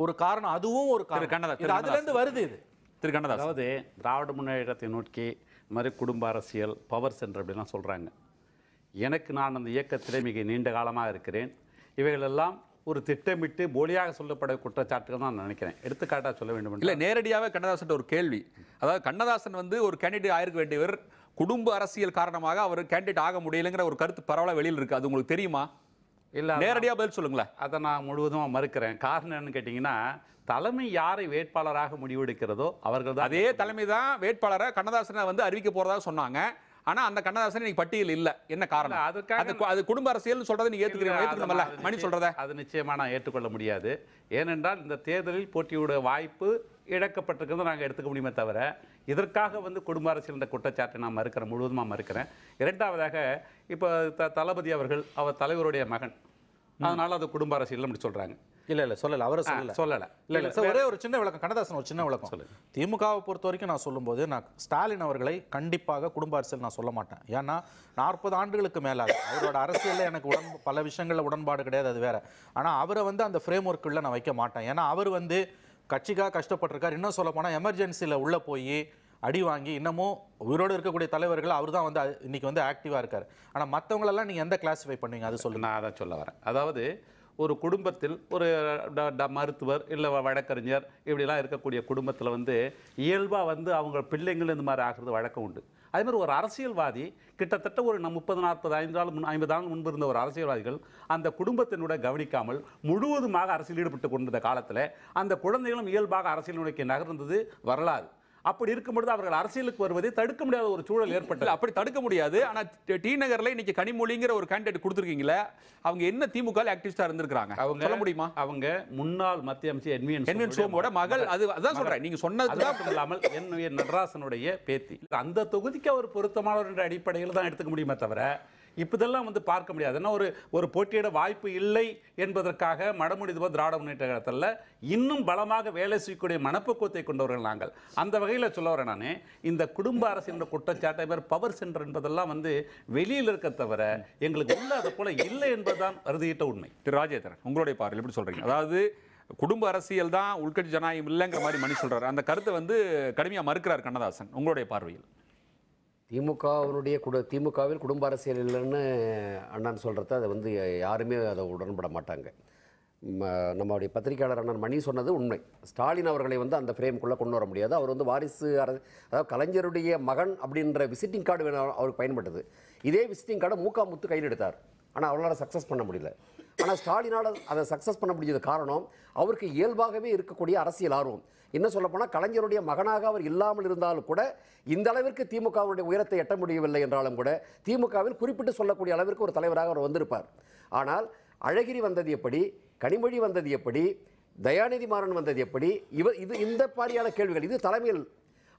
ஒரு காரணம் அதுவும் ஒரு காரணம் அதுலேருந்து வருது இது திரு கண்ணதாஸ் அதாவது திராவிட முன்னேற்றத்தை நோக்கி இது மாதிரி குடும்ப அரசியல் பவர் சென்டர் அப்படிலாம் சொல்கிறாங்க எனக்கு நான் அந்த இயக்கத்திலே மிக நீண்ட காலமாக இருக்கிறேன் இவைகளெல்லாம் ஒரு திட்டமிட்டு போலியாக சொல்லப்பட குற்றச்சாட்டுகள் தான் நான் நினைக்கிறேன் எடுத்துக்காட்டாக சொல்ல வேண்டும் இல்லை நேரடியாகவே கண்ணதாசன் ஒரு கேள்வி அதாவது கண்ணதாசன் வந்து ஒரு கேண்டிடேட் ஆயிருக்க வேண்டியவர் குடும்ப அரசியல் காரணமாக அவர் கேண்டிடேட் ஆக முடியலைங்கிற ஒரு கருத்து பரவலாக வெளியில் இருக்குது அது உங்களுக்கு தெரியுமா இல்லை நேரடியாக பதில் சொல்லுங்களேன் அதை நான் முழுவதுமாக மறுக்கிறேன் காரணம் என்னன்னு கேட்டிங்கன்னா தலைமை யாரை வேட்பாளராக முடிவெடுக்கிறதோ அவர்கள் தான் அதே தலைமை தான் வேட்பாளரை கண்ணதாசனை வந்து அறிவிக்க போகிறதா சொன்னாங்க ஆனால் அந்த கண்ணதாசன் இன்னைக்கு பட்டியல் இல்லை என்ன காரணம் அதுக்காக அது குடும்ப அரசியல் சொல்கிறத நீங்கள் ஏற்றுக்கிறீங்க மணி சொல்கிறத அது நிச்சயமா நான் ஏற்றுக்கொள்ள முடியாது ஏனென்றால் இந்த தேர்தலில் போட்டியோட வாய்ப்பு இழக்கப்பட்டிருக்கிறது நாங்கள் எடுத்துக்க முடியுமே தவிர இதற்காக வந்து குடும்ப அரசியல் இந்த குற்றச்சாட்டை நான் மறுக்கிறேன் முழுவதுமாக மறுக்கிறேன் இரண்டாவதாக இப்போ த தளபதி அவர்கள் அவர் தலைவருடைய மகன் அதனால் அது குடும்ப அரசியல் அப்படி சொல்கிறாங்க இல்லை இல்லை சொல்லலை அவரை சொல்லலை சொல்லலை இல்லை இல்லை ஒரே ஒரு சின்ன விளக்கம் கண்ணதாசன் ஒரு சின்ன விளக்கம் சொல்லு திமுகவை பொறுத்த வரைக்கும் நான் சொல்லும்போது நான் ஸ்டாலின் அவர்களை கண்டிப்பாக குடும்ப அரசியல் நான் சொல்ல மாட்டேன் ஏன்னா நாற்பது ஆண்டுகளுக்கு மேலாக அவரோட அரசியலில் எனக்கு உடன் பல விஷயங்களில் உடன்பாடு கிடையாது அது வேறு ஆனால் அவரை வந்து அந்த ஃப்ரேம் ஒர்க்குள்ளே நான் வைக்க மாட்டேன் ஏன்னா அவர் வந்து கட்சிக்காக கஷ்டப்பட்டிருக்கார் இன்னும் சொல்ல போனால் எமர்ஜென்சியில் உள்ளே போய் அடி வாங்கி இன்னமும் உயிரோடு இருக்கக்கூடிய தலைவர்கள் அவர் தான் வந்து இன்றைக்கி வந்து ஆக்டிவாக இருக்கார் ஆனால் மற்றவங்களெல்லாம் நீங்கள் எந்த கிளாஸிஃபை பண்ணுவீங்க அது சொல்லுங்கள் நான் அதான் சொல்ல வரேன் அதாவது ஒரு குடும்பத்தில் ஒரு மருத்துவர் இல்லை வழக்கறிஞர் இப்படிலாம் இருக்கக்கூடிய குடும்பத்தில் வந்து இயல்பாக வந்து அவங்க பிள்ளைங்கள் இந்த மாதிரி ஆகிறது வழக்கம் உண்டு மாதிரி ஒரு அரசியல்வாதி கிட்டத்தட்ட ஒரு நம் முப்பது நாற்பது ஐந்து நாள் முன் ஐம்பது நாள் முன்பு இருந்த ஒரு அரசியல்வாதிகள் அந்த குடும்பத்தினோட கவனிக்காமல் முழுவதுமாக அரசியல் ஈடுபட்டு கொண்டிருந்த காலத்தில் அந்த குழந்தைகளும் இயல்பாக அரசியல் நோக்கி நகர்ந்தது வரலாறு அப்படி பொழுது அவர்கள் அரசியலுக்கு வருவதை தடுக்க முடியாத ஒரு சூழல் ஏற்பட்டது அப்படி தடுக்க முடியாது ஆனால் டி நகரில் இன்னைக்கு கனிமொழிங்கிற ஒரு கேண்டிடேட் கொடுத்துருக்கீங்களே அவங்க என்ன திமுக ஆக்டிவிஸ்டா இருந்திருக்காங்க அவங்க சொல்ல முடியுமா அவங்க முன்னாள் மத்திய அமைச்சர் என்விஎன் என்விஎன் சோமோட மகள் அது அதான் சொல்றேன் நீங்க சொன்னதுதான் இல்லாமல் என் நடராசனுடைய பேத்தி அந்த தொகுதிக்கு அவர் பொருத்தமானவர் என்ற அடிப்படையில் தான் எடுத்துக்க முடியுமே தவிர இப்போதெல்லாம் வந்து பார்க்க முடியாது ஏன்னா ஒரு ஒரு போட்டியிட வாய்ப்பு இல்லை என்பதற்காக மடமுடி திராட திராவிட முன்னேற்ற கழகத்தில் இன்னும் பலமாக வேலை செய்யக்கூடிய மனப்பக்குவத்தை கொண்டவர்கள் நாங்கள் அந்த வகையில் சொல்ல வரேன் நான் இந்த குடும்ப அரசு என்ற குற்றச்சாட்டை பேர் பவர் சென்டர் என்பதெல்லாம் வந்து வெளியில் இருக்க தவிர எங்களுக்கு உள்ள அதை போல இல்லை என்பதுதான் அறுதியிட்ட உண்மை திரு ராஜேந்திரன் உங்களுடைய பார்வையில் எப்படி சொல்கிறீங்க அதாவது குடும்ப அரசியல் தான் உள்கட்சி ஜனநாயகம் இல்லைங்கிற மாதிரி மணி சொல்கிறார் அந்த கருத்தை வந்து கடுமையாக மறுக்கிறார் கண்ணதாசன் உங்களுடைய பார்வையில் திமுகவினுடைய குடு திமுகவில் குடும்ப அரசியல் இல்லைன்னு அண்ணன் சொல்கிறத அதை வந்து யாருமே அதை உடன்பட மாட்டாங்க நம்மளுடைய பத்திரிகையாளர் அண்ணன் மணி சொன்னது உண்மை ஸ்டாலின் அவர்களை வந்து அந்த ஃப்ரேமுக்குள்ளே கொண்டு வர முடியாது அவர் வந்து வாரிசு அரசு அதாவது கலைஞருடைய மகன் அப்படின்ற விசிட்டிங் கார்டு வேணும் அவருக்கு பயன்பட்டது இதே விசிட்டிங் கார்டை மூக்கா முத்து கையில் எடுத்தார் ஆனால் அவரால் சக்ஸஸ் பண்ண முடியல ஆனால் ஸ்டாலினால் அதை சக்ஸஸ் பண்ண முடிஞ்சது காரணம் அவருக்கு இயல்பாகவே இருக்கக்கூடிய அரசியல் ஆர்வம் என்ன சொல்லப்போனால் கலைஞருடைய மகனாக அவர் இல்லாமல் இருந்தாலும் கூட இந்த அளவிற்கு திமுகவுடைய உயரத்தை எட்ட முடியவில்லை என்றாலும் கூட திமுகவில் குறிப்பிட்டு சொல்லக்கூடிய அளவிற்கு ஒரு தலைவராக அவர் வந்திருப்பார் ஆனால் அழகிரி வந்தது எப்படி கனிமொழி வந்தது எப்படி தயாநிதி மாறன் வந்தது எப்படி இவர் இது இந்த மாதிரியான கேள்விகள் இது தலைமையில்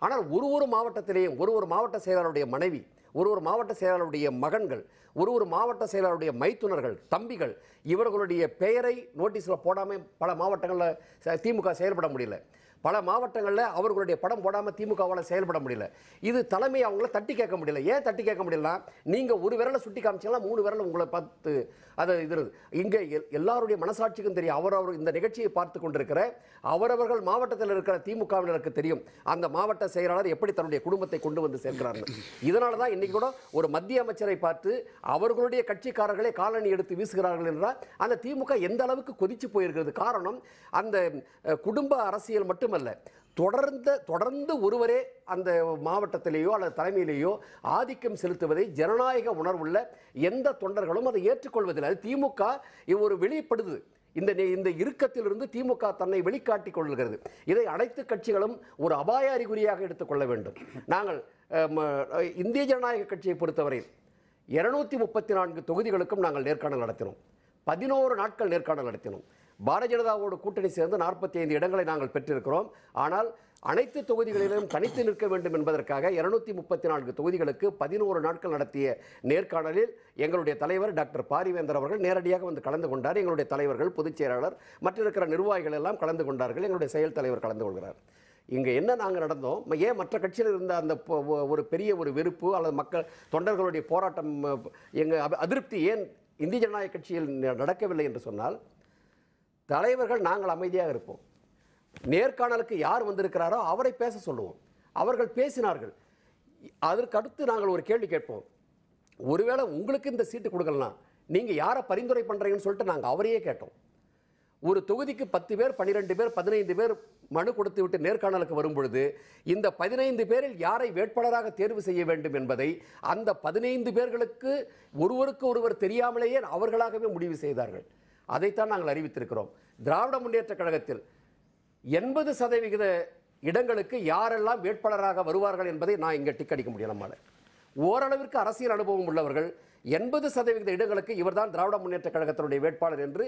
ஆனால் ஒரு ஒரு மாவட்டத்திலேயும் ஒரு ஒரு மாவட்ட செயலாளருடைய மனைவி ஒரு ஒரு மாவட்ட செயலாளருடைய மகன்கள் ஒரு ஒரு மாவட்ட செயலாளருடைய மைத்துனர்கள் தம்பிகள் இவர்களுடைய பெயரை நோட்டீஸில் போடாமல் பல மாவட்டங்களில் திமுக செயல்பட முடியல பல மாவட்டங்களில் அவர்களுடைய படம் போடாமல் திமுகவால் செயல்பட முடியல இது தலைமை அவங்கள தட்டி கேட்க முடியல ஏன் தட்டி கேட்க முடியல நீங்கள் ஒரு விரலை சுட்டி காமிச்சிங்கன்னா மூணு விரலை உங்களை பார்த்து அதை இது இங்கே எல் எல்லாருடைய மனசாட்சிக்கும் தெரியும் அவரவர் இந்த நிகழ்ச்சியை பார்த்து கொண்டிருக்கிற அவரவர்கள் மாவட்டத்தில் இருக்கிற திமுகவினருக்கு தெரியும் அந்த மாவட்ட செயலாளர் எப்படி தன்னுடைய குடும்பத்தை கொண்டு வந்து சேர்க்கிறாங்க இதனால தான் இன்றைக்கி கூட ஒரு மத்திய அமைச்சரை பார்த்து அவர்களுடைய கட்சிக்காரர்களே காலணி எடுத்து வீசுகிறார்கள் என்றால் அந்த திமுக எந்த அளவுக்கு கொதிச்சு போயிருக்கிறது காரணம் அந்த குடும்ப அரசியல் மட்டும் மட்டுமல்ல தொடர்ந்த தொடர்ந்து ஒருவரே அந்த மாவட்டத்திலேயோ அல்லது தலைமையிலேயோ ஆதிக்கம் செலுத்துவதை ஜனநாயக உணர்வுள்ள எந்த தொண்டர்களும் அதை ஏற்றுக்கொள்வதில்லை அது திமுக ஒரு வெளிப்படுது இந்த இந்த இறுக்கத்திலிருந்து திமுக தன்னை வெளிக்காட்டி கொள்கிறது இதை அனைத்து கட்சிகளும் ஒரு அபாய அறிகுறியாக எடுத்துக்கொள்ள வேண்டும் நாங்கள் இந்திய ஜனநாயக கட்சியை பொறுத்தவரை இருநூத்தி முப்பத்தி நான்கு தொகுதிகளுக்கும் நாங்கள் நேர்காணல் நடத்தினோம் பதினோரு நாட்கள் நேர்காணல் நடத்தினோம் பாரதிய ஜனதாவோடு கூட்டணி சேர்ந்து நாற்பத்தி ஐந்து இடங்களை நாங்கள் பெற்றிருக்கிறோம் ஆனால் அனைத்து தொகுதிகளிலும் தனித்து நிற்க வேண்டும் என்பதற்காக இருநூத்தி முப்பத்தி நான்கு தொகுதிகளுக்கு பதினோரு நாட்கள் நடத்திய நேர்காணலில் எங்களுடைய தலைவர் டாக்டர் பாரிவேந்தர் அவர்கள் நேரடியாக வந்து கலந்து கொண்டார் எங்களுடைய தலைவர்கள் பொதுச் செயலாளர் மற்றிருக்கிற நிர்வாகிகள் எல்லாம் கலந்து கொண்டார்கள் எங்களுடைய செயல் தலைவர் கலந்து கொள்கிறார் இங்கே என்ன நாங்கள் நடந்தோம் ஏன் மற்ற கட்சியில் இருந்த அந்த ஒரு பெரிய ஒரு வெறுப்பு அல்லது மக்கள் தொண்டர்களுடைய போராட்டம் எங்கள் அதிருப்தி ஏன் இந்திய ஜனநாயக கட்சியில் நடக்கவில்லை என்று சொன்னால் தலைவர்கள் நாங்கள் அமைதியாக இருப்போம் நேர்காணலுக்கு யார் வந்திருக்கிறாரோ அவரை பேச சொல்லுவோம் அவர்கள் பேசினார்கள் அதற்கடுத்து நாங்கள் ஒரு கேள்வி கேட்போம் ஒருவேளை உங்களுக்கு இந்த சீட்டு கொடுக்கலனா நீங்கள் யாரை பரிந்துரை பண்ணுறீங்கன்னு சொல்லிட்டு நாங்கள் அவரையே கேட்டோம் ஒரு தொகுதிக்கு பத்து பேர் பன்னிரெண்டு பேர் பதினைந்து பேர் மனு கொடுத்து விட்டு நேர்காணலுக்கு வரும்பொழுது இந்த பதினைந்து பேரில் யாரை வேட்பாளராக தேர்வு செய்ய வேண்டும் என்பதை அந்த பதினைந்து பேர்களுக்கு ஒருவருக்கு ஒருவர் தெரியாமலேயே அவர்களாகவே முடிவு செய்தார்கள் அதைத்தான் நாங்கள் அறிவித்திருக்கிறோம் திராவிட முன்னேற்ற கழகத்தில் எண்பது சதவிகித இடங்களுக்கு யாரெல்லாம் வேட்பாளராக வருவார்கள் என்பதை நான் இங்கே டிக்கடிக்க முடியும் நம்மளால் ஓரளவிற்கு அரசியல் அனுபவம் உள்ளவர்கள் எண்பது சதவீத இடங்களுக்கு இவர் தான் திராவிட முன்னேற்ற கழகத்தினுடைய வேட்பாளர் என்று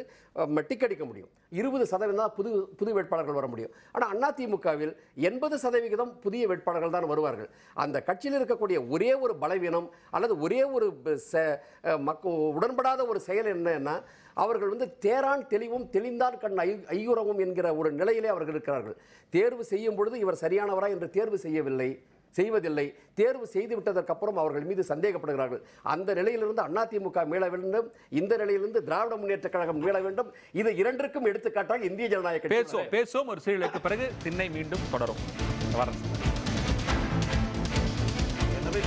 மெட்டிக்கடிக்க முடியும் இருபது சதவீதம் தான் புது புது வேட்பாளர்கள் வர முடியும் ஆனால் அதிமுகவில் எண்பது சதவிகிதம் புதிய வேட்பாளர்கள் தான் வருவார்கள் அந்த கட்சியில் இருக்கக்கூடிய ஒரே ஒரு பலவீனம் அல்லது ஒரே ஒரு உடன்படாத ஒரு செயல் என்னன்னா அவர்கள் வந்து தேரான் தெளிவும் தெளிந்தான் கண் ஐயுறவும் என்கிற ஒரு நிலையிலே அவர்கள் இருக்கிறார்கள் தேர்வு செய்யும் பொழுது இவர் சரியானவரா என்று தேர்வு செய்யவில்லை செய்வதில்லை தேர்வு செய்து விட்டதற்கப்புறம் அவர்கள் மீது சந்தேகப்படுகிறார்கள் அந்த நிலையிலிருந்து அதிமுக மீள வேண்டும் இந்த நிலையிலிருந்து திராவிட முன்னேற்ற கழகம் மீள வேண்டும் இது இரண்டிற்கும் எடுத்துக்காட்டாக இந்திய ஜனநாயக பேசும் ஒரு சீழலுக்கு பிறகு திண்ணை மீண்டும் தொடரும் எனவே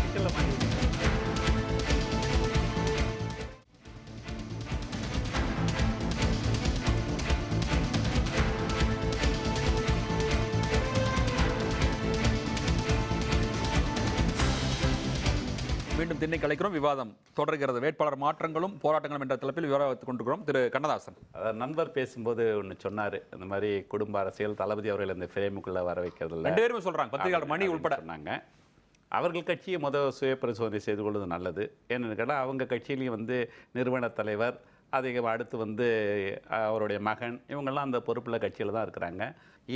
இன்னைக்கு அழைக்கிறோம் விவாதம் தொடர்கிறது வேட்பாளர் மாற்றங்களும் போராட்டங்களும் என்ற தலைப்பில் விவாதத்தை கொண்டிருக்கிறோம் திரு கண்ணதாசன் நண்பர் பேசும்போது ஒன்று சொன்னார் இந்த மாதிரி குடும்ப அரசியல் தளபதி அவர்கள் இந்த ஃப்ரேமுக்குள்ளே வர வைக்கிறது இல்லை ரெண்டு பேருமே சொல்கிறாங்க பத்திரிகையாளர் மணி உட்பட சொன்னாங்க அவர்கள் கட்சியை முதல் சுய பரிசோதனை செய்து கொள்வது நல்லது ஏன்னு கேட்டால் அவங்க கட்சியிலையும் வந்து நிறுவன தலைவர் அதை அடுத்து வந்து அவருடைய மகன் இவங்கெல்லாம் அந்த பொறுப்பில் கட்சியில் தான் இருக்கிறாங்க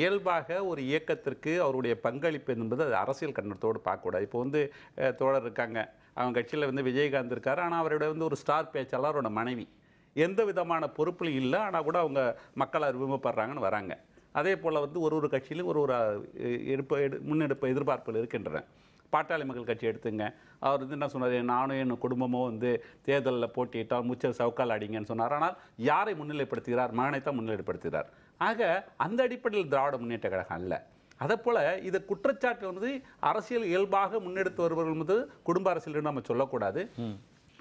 இயல்பாக ஒரு இயக்கத்திற்கு அவருடைய பங்களிப்பு என்பது அது அரசியல் கண்ணத்தோடு பார்க்கக்கூடாது இப்போ வந்து தோழர் இருக்காங்க அவங்க கட்சியில் வந்து விஜயகாந்த் இருக்கார் ஆனால் அவரோட வந்து ஒரு ஸ்டார் அவரோட மனைவி எந்த விதமான பொறுப்புலையும் இல்லை ஆனால் கூட அவங்க மக்களால் விரும்பப்படுறாங்கன்னு வராங்க அதே போல் வந்து ஒரு ஒரு கட்சியிலும் ஒரு ஒரு எடுப்பு எடு முன்னெடுப்பு எதிர்பார்ப்புகள் இருக்கின்றன பாட்டாளி மக்கள் கட்சி எடுத்துங்க அவர் வந்து என்ன சொன்னார் நானும் என் குடும்பமும் வந்து தேர்தலில் போட்டியிட்டால் முச்சல் சவுக்கால் அடிங்கன்னு சொன்னார் ஆனால் யாரை முன்னிலைப்படுத்துகிறார் மகனை தான் முன்னிலைப்படுத்துகிறார் ஆக அந்த அடிப்படையில் திராவிட முன்னேற்ற கழகம் அல்ல அதைப்போல் இது குற்றச்சாட்டு வந்து அரசியல் இயல்பாக முன்னெடுத்து வருபவர்கள் வந்து குடும்ப அரசியல் நம்ம சொல்லக்கூடாது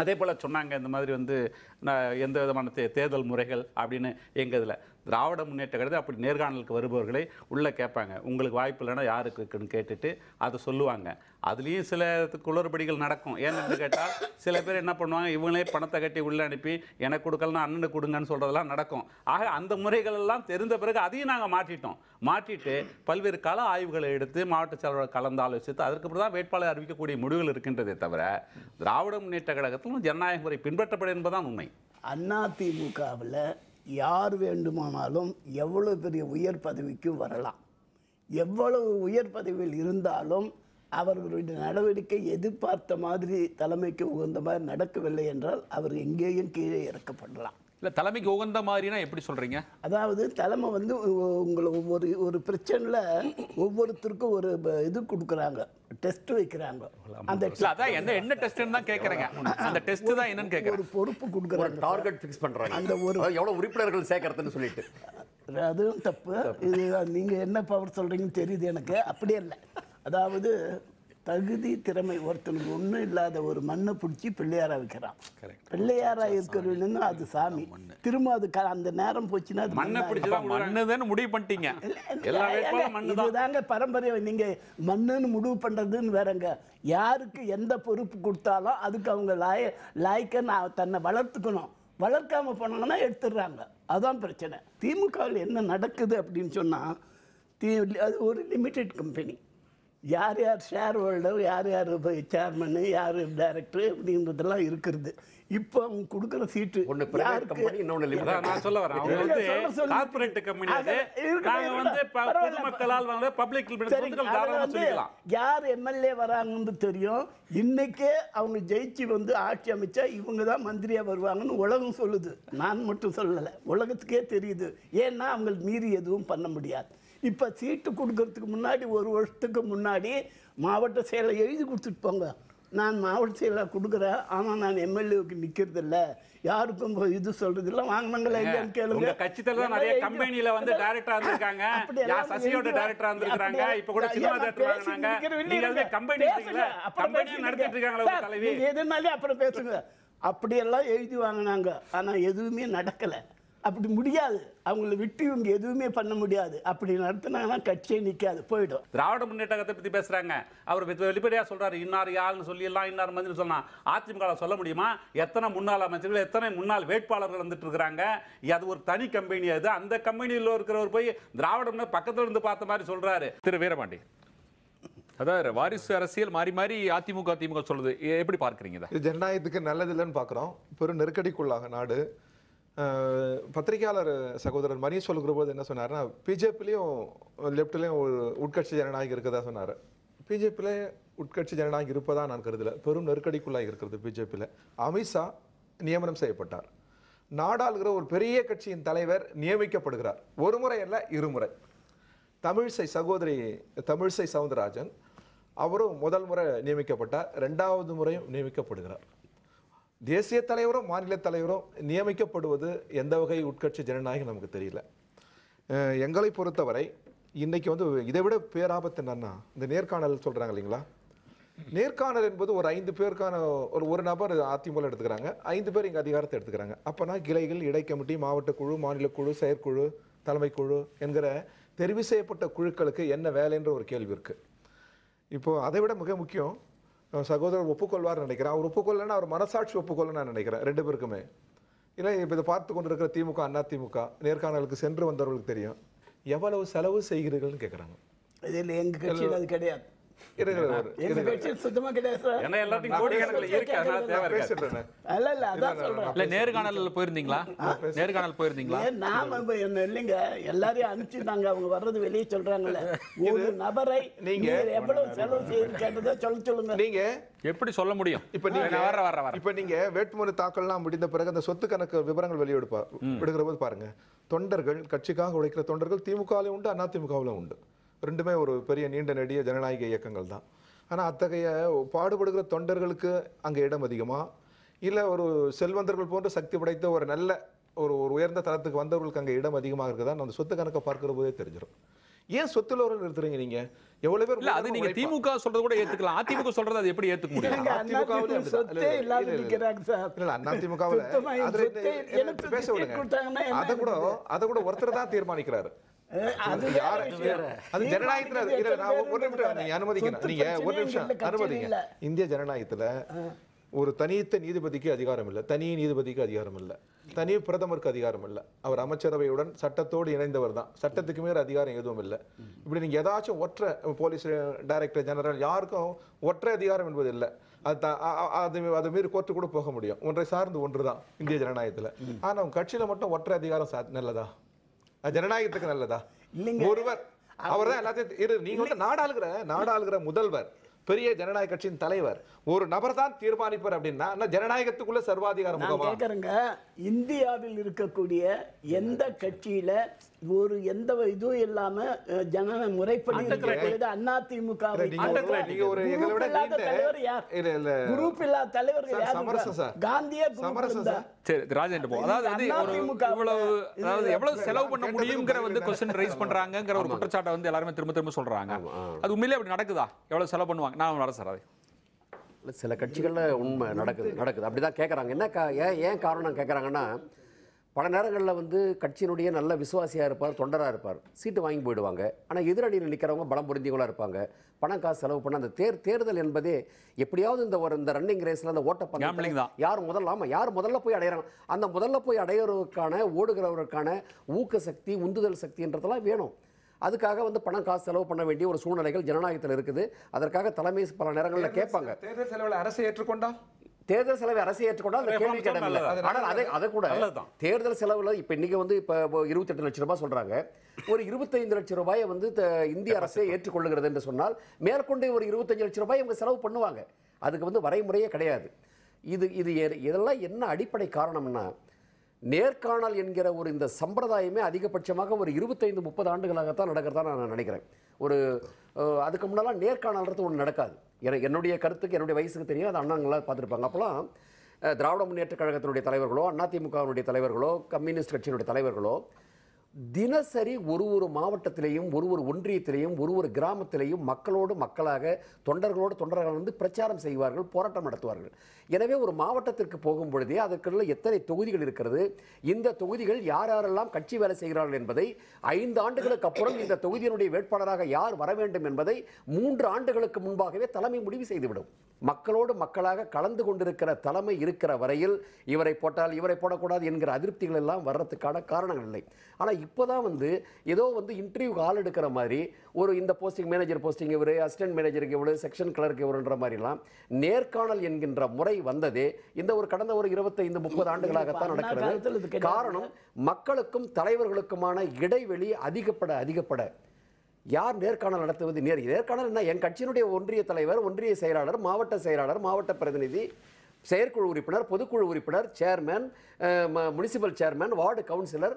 அதே போல் சொன்னாங்க இந்த மாதிரி வந்து நான் எந்த விதமான தே தேர்தல் முறைகள் அப்படின்னு எங்கள் இதில் திராவிட முன்னேற்ற கழகத்தை அப்படி நேர்காணலுக்கு வருபவர்களை உள்ளே கேட்பாங்க உங்களுக்கு வாய்ப்பு இல்லைன்னா யாருக்கு இருக்குன்னு கேட்டுட்டு அதை சொல்லுவாங்க அதுலேயும் சில குளறுபடிகள் நடக்கும் ஏன்னு கேட்டால் சில பேர் என்ன பண்ணுவாங்க இவங்களே பணத்தை கட்டி உள்ளே அனுப்பி எனக்கு கொடுக்கலன்னா அண்ணனுக்கு கொடுங்கன்னு சொல்கிறதெல்லாம் நடக்கும் ஆக அந்த முறைகள் எல்லாம் தெரிந்த பிறகு அதையும் நாங்கள் மாற்றிட்டோம் மாற்றிட்டு பல்வேறு கள ஆய்வுகளை எடுத்து மாவட்ட செயலாளர் கலந்து ஆலோசித்து அதுக்கப்புறம் தான் வேட்பாளர் அறிவிக்கக்கூடிய முடிவுகள் இருக்கின்றதே தவிர திராவிட முன்னேற்ற கழகத்திலும் ஜனநாயக முறை பின்பற்றப்படும் என்பதுதான் உண்மை அதிமுகவில் யார் வேண்டுமானாலும் எவ்வளோ பெரிய உயர் பதவிக்கு வரலாம் எவ்வளவு உயர் பதவியில் இருந்தாலும் அவர்களுடைய நடவடிக்கை எதிர்பார்த்த மாதிரி தலைமைக்கு உகந்த மாதிரி நடக்கவில்லை என்றால் அவர் எங்கேயும் கீழே இறக்கப்படலாம் இல்லை தலைமைக்கு உகந்த மாதிரினா எப்படி சொல்கிறீங்க அதாவது தலைமை வந்து உங்களை ஒவ்வொரு ஒரு பிரச்சனையில் ஒவ்வொருத்தருக்கும் ஒரு இது கொடுக்குறாங்க டெஸ்ட் வைக்கிறாங்க அந்த அதான் என்ன என்ன டெஸ்ட்னு தான் கேட்குறேங்க அந்த டெஸ்ட் தான் என்னன்னு கேட்குறேன் ஒரு பொறுப்பு கொடுக்குறாங்க டார்கெட் ஃபிக்ஸ் பண்ணுறாங்க அந்த ஒரு எவ்வளோ உறுப்பினர்கள் சேர்க்கறதுன்னு சொல்லிட்டு அதுவும் தப்பு இது நீங்கள் என்ன பவர் சொல்கிறீங்கன்னு தெரியுது எனக்கு அப்படியே இல்லை அதாவது தகுதி திறமை ஒருத்தனுக்கு ஒன்றும் இல்லாத ஒரு மண்ணை பிடிச்சி பிள்ளையாராக வைக்கிறான் பிள்ளையாராக இருக்கிறவனுங்க அது சாமி திரும்ப அது அந்த நேரம் போச்சுன்னா மண்ணை பிடிச்சி முடிவு பண்ணிட்டீங்க இதுதாங்க பரம்பரை நீங்கள் மண்ணுன்னு முடிவு பண்றதுன்னு வேறங்க யாருக்கு எந்த பொறுப்பு கொடுத்தாலும் அதுக்கு அவங்க லாய லாய்க்க நான் தன்னை வளர்த்துக்கணும் வளர்க்காம போனாங்கன்னா எடுத்துடுறாங்க அதுதான் பிரச்சனை திமுகவில் என்ன நடக்குது அப்படின்னு சொன்னால் அது ஒரு லிமிட்டெட் கம்பெனி யார் யார் ஷேர் ஹோல்டர் யார் யார் சேர்மனு யார் டைரக்டர் அப்படின்றதெல்லாம் இருக்கிறது இப்போ அவங்க கொடுக்குற சீட்டு ஒன்று நான் சொல்ல வரேன் அவங்க வந்து கார்ப்பரேட் கம்பெனி வந்து வந்து பப்ளிக் சொல்லிக்கலாம் யார் எம்எல்ஏ வராங்கன்னு தெரியும் இன்னைக்கே அவங்க ஜெயிச்சு வந்து ஆட்சி அமைச்சா இவங்க தான் மந்திரியாக வருவாங்கன்னு உலகம் சொல்லுது நான் மட்டும் சொல்லலை உலகத்துக்கே தெரியுது ஏன்னா அவங்க மீறி எதுவும் பண்ண முடியாது இப்போ சீட்டு கொடுக்கறதுக்கு முன்னாடி ஒரு வருஷத்துக்கு முன்னாடி மாவட்ட செயலை எழுதி கொடுத்துட்டு போங்க நான் மாவட்ட செயலாக கொடுக்குறேன் ஆனால் நான் எம்எல்ஏவுக்கு நிற்கிறது இல்லை யாருக்கும் இது சொல்கிறது இல்லை வாங்கினாங்களா இல்லையான்னு கேளுங்க கட்சி நிறைய கம்பெனியில் வந்து டைரக்டரா இருந்திருக்காங்க சசியோட டைரக்டரா இருந்திருக்காங்க இப்போ கூட சினிமா தியேட்டர் வாங்கினாங்க கம்பெனி கம்பெனி நடத்திட்டு இருக்காங்களா தலைவி எதுனாலே அப்புறம் பேசுங்க அப்படியெல்லாம் எழுதி வாங்கினாங்க ஆனால் எதுவுமே நடக்கலை அப்படி முடியாது அவங்கள விட்டு இவங்க எதுவுமே பண்ண முடியாது அப்படி நடத்தினாங்கன்னா கட்சியே நிற்காது போயிடும் திராவிட முன்னேற்றத்தை பற்றி பேசுகிறாங்க அவர் வெளிப்படையாக சொல்கிறார் இன்னார் யாருன்னு சொல்லிடலாம் இன்னார் மந்திரி சொல்லலாம் அதிமுக சொல்ல முடியுமா எத்தனை முன்னாள் அமைச்சர்கள் எத்தனை முன்னாள் வேட்பாளர்கள் வந்துட்டு இருக்கிறாங்க அது ஒரு தனி கம்பெனி அது அந்த கம்பெனியில் இருக்கிறவர் போய் திராவிட பக்கத்தில் இருந்து பார்த்த மாதிரி சொல்கிறாரு திரு வீரபாண்டி அதாவது வாரிசு அரசியல் மாறி மாறி அதிமுக அதிமுக சொல்லுது எப்படி பார்க்குறீங்க ஜனநாயகத்துக்கு நல்லதில்லைன்னு பார்க்குறோம் பெரும் நெருக்கடிக்குள்ளாக நாடு பத்திரிகையாளர் சகோதரர் மணி சொல்கிற போது என்ன சொன்னார்னா பிஜேபிலையும் லெஃப்ட்லேயும் ஒரு உட்கட்சி ஜனநாயகம் இருக்கதா சொன்னார் பிஜேபியில் உட்கட்சி ஜனநாயகம் இருப்பதாக நான் கருதல பெரும் நெருக்கடிக்குள்ளாக இருக்கிறது பிஜேபியில் அமித்ஷா நியமனம் செய்யப்பட்டார் நாடாளுகிற ஒரு பெரிய கட்சியின் தலைவர் நியமிக்கப்படுகிறார் ஒரு முறை அல்ல இருமுறை தமிழிசை சகோதரி தமிழிசை சவுந்தரராஜன் அவரும் முதல் முறை நியமிக்கப்பட்டார் ரெண்டாவது முறையும் நியமிக்கப்படுகிறார் தேசிய தலைவரோ மாநில தலைவரோ நியமிக்கப்படுவது எந்த வகை உட்கட்சி ஜனநாயகம் நமக்கு தெரியல எங்களை பொறுத்தவரை இன்றைக்கி வந்து இதை விட பேராபத்து என்னன்னா இந்த நேர்காணல் சொல்கிறாங்க இல்லைங்களா நேர்காணல் என்பது ஒரு ஐந்து பேருக்கான ஒரு ஒரு நபர் அதிமுக எடுத்துக்கிறாங்க ஐந்து பேர் இங்கே அதிகாரத்தை எடுத்துக்கிறாங்க அப்போனா கிளைகள் இடைக்கமிட்டி மாவட்ட குழு மாநில குழு செயற்குழு தலைமை குழு என்கிற தெரிவு செய்யப்பட்ட குழுக்களுக்கு என்ன வேலைன்ற ஒரு கேள்வி இருக்குது இப்போது அதை விட மிக முக்கியம் சகோதரர் ஒப்புக்கொள்வார் நினைக்கிறேன் அவர் ஒப்புக்கொள்ளன்னா அவர் மனசாட்சி ஒப்புக்கொள்ள நான் நினைக்கிறேன் ரெண்டு பேருக்குமே இல்லை இப்போ இதை பார்த்து கொண்டிருக்கிற திமுக அண்ணா திமுக நேர்காணலுக்கு சென்று வந்தவர்களுக்கு தெரியும் எவ்வளவு செலவு செய்கிறீர்கள்னு கேட்குறாங்க இதில் எங்கள் கட்சியில் அது கிடையாது நேர்காணல் போயிருந்தீங்களா நேர்காணல் போயிருந்தீங்களா நாம அவங்க வர்றது வெளியே ஒரு நபரை நீங்க எவ்வளவு செலவு சொல்லுங்க நீங்க எப்படி சொல்ல முடியும் இப்ப நீங்க வர வர இப்ப நீங்க வேட்புமனு தாக்கல்லாம் முடிந்த பிறகு அந்த சொத்து கணக்கு விவரங்கள் வெளியிடுப்பா விடுகிற போது பாருங்க தொண்டர்கள் கட்சிக்காக உழைக்கிற தொண்டர்கள் திமுக உண்டு அதிமுக உண்டு ரெண்டுமே ஒரு பெரிய நீண்ட நெடிய ஜனநாயக இயக்கங்கள் தான் ஆனால் அத்தகைய பாடுபடுகிற தொண்டர்களுக்கு அங்கே இடம் அதிகமாக இல்லை ஒரு செல்வந்தர்கள் போன்ற சக்தி படைத்த ஒரு நல்ல ஒரு ஒரு உயர்ந்த தரத்துக்கு வந்தவர்களுக்கு அங்கே இடம் அதிகமாக இருக்குதா அந்த சொத்து கணக்கை பார்க்குற போதே தெரிஞ்சிடும் ஏன் சொத்துல ஒரு நிறுத்துறீங்க நீங்க எவ்வளவு பேர் இல்ல அது நீங்க திமுக சொல்றது கூட ஏத்துக்கலாம் அதிமுக சொல்றது அது எப்படி ஏத்துக்க முடியும் அதை இல்ல அத கூட அத கூட ஒருத்தர் தான் தீர்மானிக்கிறாரு அது அது ஒரு அனுமதிக்கிறேன் ஒரு நிமிஷம் இந்திய ஜனநாயகத்துல ஒரு தனித்த நீதிபதிக்கு அதிகாரம் இல்லை தனி நீதிபதிக்கு அதிகாரம் இல்லை தனி பிரதமருக்கு அதிகாரம் இல்லை அவர் அமைச்சரவையுடன் சட்டத்தோடு இணைந்தவர் தான் சட்டத்துக்கு மேல அதிகாரம் எதுவும் இல்லை இப்படி நீங்க ஏதாச்சும் ஒற்றை போலீஸ் டைரக்டர் ஜெனரல் யாருக்கும் ஒற்றை அதிகாரம் என்பது இல்லை அது அது மீறி கோர்ட்டு கூட போக முடியும் ஒன்றை சார்ந்து ஒன்று தான் இந்திய ஆனா ஆனால் கட்சியில மட்டும் ஒற்றை அதிகாரம் நல்லதா ஜனநாயகத்துக்கு நல்லதா இல்லைங்க ஒருவர் அவர் தான் எல்லாத்தையும் இரு நீங்க வந்து நாடாளுகிற நாடாளுகிற முதல்வர் பெரிய ஜனநாயக கட்சியின் தலைவர் ஒரு நபர் தான் தீர்மானிப்பார் அப்படின்னா ஜனநாயகத்துக்குள்ள சர்வாதிகாரம் கேட்கறங்க இந்தியாவில் இருக்கக்கூடிய எந்த கட்சியில ஒரு எந்த இதுவும் இல்லாம ஜனன முறைப்படி அண்ணா திமுக குரூப் இல்லாத தலைவர் காந்தியே சரி ராஜேந்திர போ அதாவது இவ்வளவு அதாவது எவ்வளவு செலவு பண்ண முடியுங்கிற வந்து கொஸ்டின் ரைஸ் பண்றாங்கங்கிற ஒரு குற்றச்சாட்டை வந்து எல்லாருமே திரும்ப திரும்ப சொல்றாங்க அது உண்மையிலே அப்படி நடக்குதா எவ்வளவு செலவு பண்ணுவாங்க நான் வர சார் சில கட்சிகளில் உண்மை நடக்குது நடக்குது அப்படிதான் தான் கேட்குறாங்க என்ன ஏன் ஏன் காரணம் கேட்குறாங்கன்னா பல நேரங்களில் வந்து கட்சியினுடைய நல்ல விசுவாசியாக இருப்பார் தொண்டராக இருப்பார் சீட்டு வாங்கி போயிடுவாங்க ஆனால் எதிரணியில் நிற்கிறவங்க பலம் பொருந்தியவங்களாக இருப்பாங்க பணம் காசு செலவு பண்ண அந்த தேர் தேர்தல் என்பதே எப்படியாவது இந்த ஒரு இந்த ரன்னிங் ரேஸில் அந்த தான் யார் முதல்ல ஆமாம் யார் முதல்ல போய் அடையிறாங்க அந்த முதல்ல போய் அடையிறவருக்கான ஓடுகிறவருக்கான ஊக்க சக்தி உந்துதல் சக்தின்றதெல்லாம் வேணும் அதுக்காக வந்து பணம் காசு செலவு பண்ண வேண்டிய ஒரு சூழ்நிலைகள் ஜனநாயகத்தில் இருக்குது அதற்காக தலைமை பல நேரங்களில் கேட்பாங்க தேர்தல் செலவில் அரசை ஏற்றுக்கொண்டா தேர்தல் செலவை அரசு ஏற்றுக்கொண்டால் அந்த கேள்வி இல்லை ஆனால் அதை அதை கூட தேர்தல் செலவில் இப்போ இன்றைக்கி வந்து இப்போ இருபத்தெட்டு லட்ச ரூபாய் சொல்கிறாங்க ஒரு இருபத்தைந்து லட்சம் ரூபாயை வந்து இந்திய அரசே ஏற்றுக்கொள்ளுகிறது என்று சொன்னால் மேற்கொண்டு ஒரு இருபத்தஞ்சு லட்சம் ரூபாய் இவங்க செலவு பண்ணுவாங்க அதுக்கு வந்து வரைமுறையே கிடையாது இது இது இதெல்லாம் என்ன அடிப்படை காரணம்னா நேர்காணல் என்கிற ஒரு இந்த சம்பிரதாயமே அதிகபட்சமாக ஒரு இருபத்தைந்து முப்பது ஆண்டுகளாகத்தான் நடக்கிறதா நான் நினைக்கிறேன் ஒரு அதுக்கு முன்னெல்லாம் நேர்காணல்ன்றது ஒன்று நடக்காது என்னுடைய கருத்துக்கு என்னுடைய வயசுக்கு தெரியும் அது அண்ணாங்களா பார்த்துருப்பாங்க அப்போலாம் திராவிட முன்னேற்ற கழகத்தினுடைய தலைவர்களோ அதிமுகவினுடைய தலைவர்களோ கம்யூனிஸ்ட் கட்சியினுடைய தலைவர்களோ தினசரி ஒரு ஒரு மாவட்டத்திலையும் ஒரு ஒரு ஒன்றியத்திலையும் ஒரு ஒரு கிராமத்திலையும் மக்களோடு மக்களாக தொண்டர்களோடு தொண்டர்கள் வந்து பிரச்சாரம் செய்வார்கள் போராட்டம் நடத்துவார்கள் எனவே ஒரு மாவட்டத்திற்கு போகும் பொழுதே அதற்குள்ள எத்தனை தொகுதிகள் இருக்கிறது இந்த தொகுதிகள் யார் யாரெல்லாம் கட்சி வேலை செய்கிறார்கள் என்பதை ஐந்து ஆண்டுகளுக்கு அப்புறம் இந்த தொகுதியினுடைய வேட்பாளராக யார் வர வேண்டும் என்பதை மூன்று ஆண்டுகளுக்கு முன்பாகவே தலைமை முடிவு செய்துவிடும் மக்களோடு மக்களாக கலந்து கொண்டிருக்கிற தலைமை இருக்கிற வரையில் இவரை போட்டால் இவரை போடக்கூடாது என்கிற அதிருப்திகள் எல்லாம் வர்றதுக்கான காரணங்கள் இல்லை ஆனால் இப்போ தான் வந்து ஏதோ வந்து இன்டர்வியூக்கு ஆள் எடுக்கிற மாதிரி ஒரு இந்த போஸ்டிங் மேனேஜர் போஸ்டிங் இவர் அசிஸ்டன்ட் மேனேஜருக்கு இவ்வளோ செக்ஷன் கிளர்க் இவருன்ற மாதிரிலாம் நேர்காணல் என்கின்ற முறை வந்ததே இந்த ஒரு கடந்த ஒரு இருபத்தைந்து முப்பது ஆண்டுகளாகத்தான் நடக்கிறது காரணம் மக்களுக்கும் தலைவர்களுக்குமான இடைவெளி அதிகப்பட அதிகப்பட யார் நேர்காணல் நடத்துவது நேர் நேர்காணல் என்ன என் கட்சியினுடைய ஒன்றிய தலைவர் ஒன்றிய செயலாளர் மாவட்ட செயலாளர் மாவட்ட பிரதிநிதி செயற்குழு உறுப்பினர் பொதுக்குழு உறுப்பினர் chairman municipal chairman ward councillor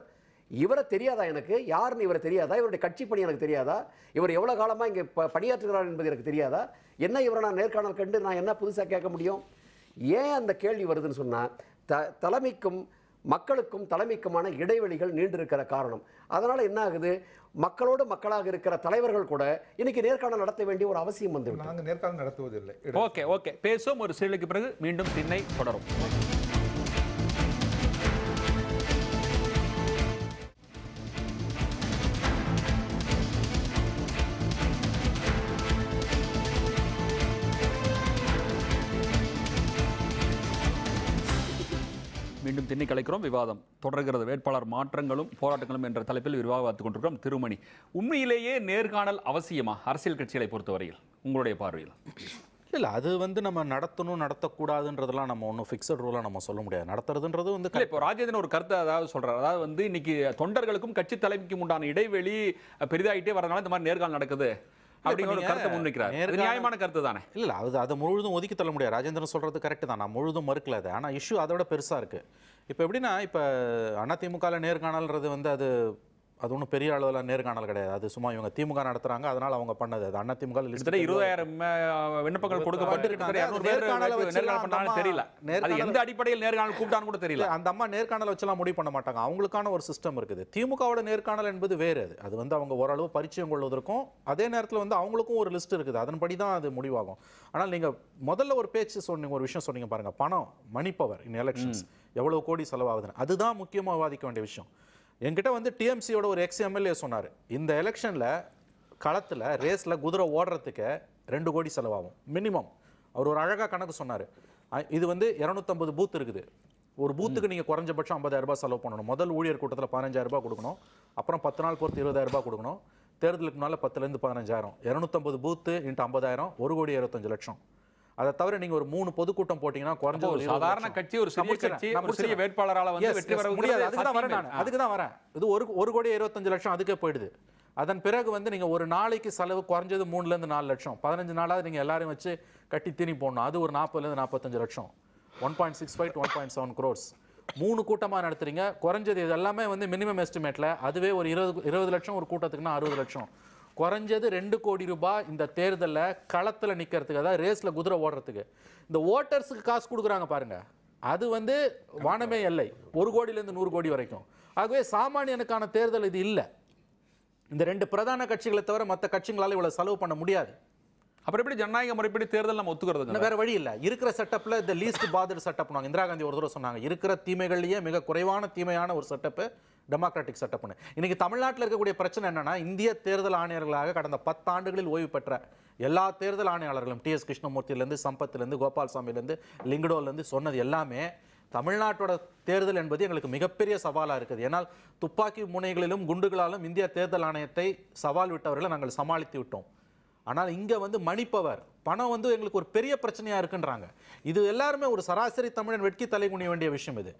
இவரை தெரியாதா எனக்கு யாருன்னு இவரை தெரியாதா இவருடைய கட்சி பணி எனக்கு தெரியாதா இவர் எவ்வளோ காலமாக இங்கே ப பணியாற்றுகிறார் என்பது எனக்கு தெரியாதா என்ன இவரை நான் நேர்காணல் கண்டு நான் என்ன புதுசாக கேட்க முடியும் ஏன் அந்த கேள்வி வருதுன்னு சொன்னால் த தலைமைக்கும் மக்களுக்கும் தலைமைக்குமான இடைவெளிகள் நீண்டிருக்கிற காரணம் அதனால் என்ன ஆகுது மக்களோடு மக்களாக இருக்கிற தலைவர்கள் கூட இன்னைக்கு நேர்காணல் நடத்த வேண்டிய ஒரு அவசியம் வந்து நாங்கள் நேர்காணல் நடத்துவதில்லை ஓகே ஓகே பேசும் ஒரு சீலுக்கு பிறகு மீண்டும் திண்ணை தொடரும் மீண்டும் திண்ணி கலைக்கிறோம் விவாதம் தொடர்கிறது வேட்பாளர் மாற்றங்களும் போராட்டங்களும் என்ற தலைப்பில் விவாதித்துக் கொண்டிருக்கிறோம் திருமணி உண்மையிலேயே நேர்காணல் அவசியமா அரசியல் கட்சிகளை பொறுத்தவரையில் உங்களுடைய பார்வையில் இல்லை அது வந்து நம்ம நடத்தணும் நடத்தக்கூடாதுன்றதெல்லாம் நம்ம ஒன்றும் ஃபிக்ஸட் ரூலாக நம்ம சொல்ல முடியாது நடத்துறதுன்றது வந்து இப்போ ராஜேந்திரன் ஒரு கருத்தை அதாவது சொல்கிறார் அதாவது வந்து இன்னைக்கு தொண்டர்களுக்கும் கட்சி தலைமைக்கும் உண்டான இடைவெளி பெரிதாகிட்டே வரனால இந்த மாதிரி நேர்காணல் நடக்குது அப்படிங்கிற ஒரு கருத்தை முன்வைக்கிறார் நியாயமான கருத்து தானே இல்ல அது அதை முழுதும் ஒதுக்கி தள்ள முடியாது ராஜேந்திரன் சொல்றது கரெக்ட் தான் நான் முழுதும் மறுக்கல அது ஆனா இஷ்யூ அதோட பெருசா இருக்கு இப்போ எப்படின்னா இப்போ அதிமுகவில் நேர்காணல்ன்றது வந்து அது அது ஒன்றும் பெரிய அளவில் நேர்காணல் கிடையாது அது சும்மா இவங்க திமுக நடத்துறாங்க அதனால அவங்க பண்ணது அது அண்ணா திமுக கிட்டத்தட்ட இருபதாயிரம் விண்ணப்பங்கள் கொடுக்கப்பட்டு தெரியல அது எந்த அடிப்படையில் நேர்காணல் கூப்பிட்டான்னு கூட தெரியல அந்த அம்மா நேர்காணல் வச்செல்லாம் முடிவு பண்ண மாட்டாங்க அவங்களுக்கான ஒரு சிஸ்டம் இருக்குது திமுகவோட நேர்காணல் என்பது வேறு அது அது வந்து அவங்க ஓரளவு பரிச்சயம் கொள்வதற்கும் அதே நேரத்தில் வந்து அவங்களுக்கும் ஒரு லிஸ்ட் இருக்குது அதன்படி தான் அது முடிவாகும் ஆனால் நீங்கள் முதல்ல ஒரு பேச்சு சொன்னீங்க ஒரு விஷயம் சொன்னீங்க பாருங்கள் பணம் மணி பவர் இன் எலெக்ஷன்ஸ் எவ்வளோ கோடி செலவாகுதுன்னு அதுதான் முக்கியமாக விவாதிக்க வேண்டிய விஷயம் என்கிட்ட வந்து டிஎம்சியோட ஒரு எக்ஸ் எம்எல்ஏ சொன்னார் இந்த எலெக்ஷனில் களத்தில் ரேஸில் குதிரை ஓடுறதுக்கு ரெண்டு கோடி செலவாகும் மினிமம் அவர் ஒரு அழகாக கணக்கு சொன்னார் இது வந்து இரநூத்தம்பது பூத் இருக்குது ஒரு பூத்துக்கு நீங்கள் குறைஞ்சபட்சம் ரூபாய் செலவு பண்ணணும் முதல் ஊழியர் கூட்டத்தில் பதினஞ்சாயிரம் ரூபாய் கொடுக்கணும் அப்புறம் பத்து நாள் பொறுத்து ரூபாய் கொடுக்கணும் தேர்தலுக்கு பத்துலேருந்து பதினஞ்சாயிரம் இரநூத்தம்பது பூத்து இன்ட்டு ஐம்பதாயிரம் ஒரு கோடி இருபத்தஞ்சு லட்சம் அதை தவிர நீங்க ஒரு மூணு பொதுக்கூட்டம் போட்டீங்கன்னா குறைஞ்ச ஒரு சாதாரண கட்சி ஒரு சமூக கட்சி நம்ம சிறிய வேட்பாளரால வந்து வெற்றி பெற முடியாது வரேன் நான் வரேன் இது ஒரு ஒரு கோடி இருபத்தஞ்சு லட்சம் அதுக்கே போயிடுது அதன் பிறகு வந்து நீங்க ஒரு நாளைக்கு செலவு குறைஞ்சது மூணுல இருந்து நாலு லட்சம் பதினஞ்சு நாளாவது நீங்க எல்லாரையும் வச்சு கட்டி திணி போடணும் அது ஒரு இருந்து நாற்பத்தஞ்சு லட்சம் one point six five one point seven crores மூணு கூட்டமாக நடத்துறீங்க குறைஞ்சது இது எல்லாமே வந்து மினிமம் எஸ்டிமேட்டில் அதுவே ஒரு இருபது இருபது லட்சம் ஒரு கூட்டத்துக்குன்னா அறுபது லட்சம் குறைஞ்சது ரெண்டு கோடி ரூபாய் இந்த தேர்தலில் களத்தில் நிற்கிறதுக்கு அதாவது ரேஸில் குதிரை ஓடுறதுக்கு இந்த ஓட்டர்ஸுக்கு காசு கொடுக்குறாங்க பாருங்கள் அது வந்து வானமே இல்லை ஒரு கோடியிலேருந்து நூறு கோடி வரைக்கும் ஆகவே சாமானியனுக்கான தேர்தல் இது இல்லை இந்த ரெண்டு பிரதான கட்சிகளை தவிர மற்ற கட்சிகளால் இவ்வளோ செலவு பண்ண முடியாது அப்புறம் எப்படி ஜனநாயக முறைப்படி தேர்தல் நம்ம ஒத்துக்கிறது வேற வழி இல்லை இருக்கிற செட்டப்பில் இந்த least bother setup Indira Gandhi ஒரு தடவை சொன்னாங்க இருக்கிற தீமைகள்லேயே மிக குறைவான தீமையான ஒரு செட்டப்பு டெமோக்ராட்டிக் செட்டப்னு இன்னைக்கு தமிழ்நாட்டில் இருக்கக்கூடிய பிரச்சனை என்னன்னா இந்திய தேர்தல் ஆணையர்களாக கடந்த பத்தாண்டுகளில் ஓய்வு பெற்ற எல்லா தேர்தல் ஆணையாளர்களும் டி எஸ் கிருஷ்ணமூர்த்தியிலேருந்து சம்பத்திலேருந்து கோபால்சாமிலேருந்து லிங்கடோலேருந்து சொன்னது எல்லாமே தமிழ்நாட்டோட தேர்தல் என்பது எங்களுக்கு மிகப்பெரிய சவாலாக இருக்குது ஏன்னால் துப்பாக்கி முனைகளிலும் குண்டுகளாலும் இந்திய தேர்தல் ஆணையத்தை சவால் விட்டவர்களை நாங்கள் சமாளித்து விட்டோம் ஆனால் இங்கே வந்து மணிப்பவர் பணம் வந்து எங்களுக்கு ஒரு பெரிய பிரச்சனையாக இருக்குன்றாங்க இது எல்லாருமே ஒரு சராசரி தமிழன் வெட்கி தலை குனிய வேண்டிய விஷயம் இது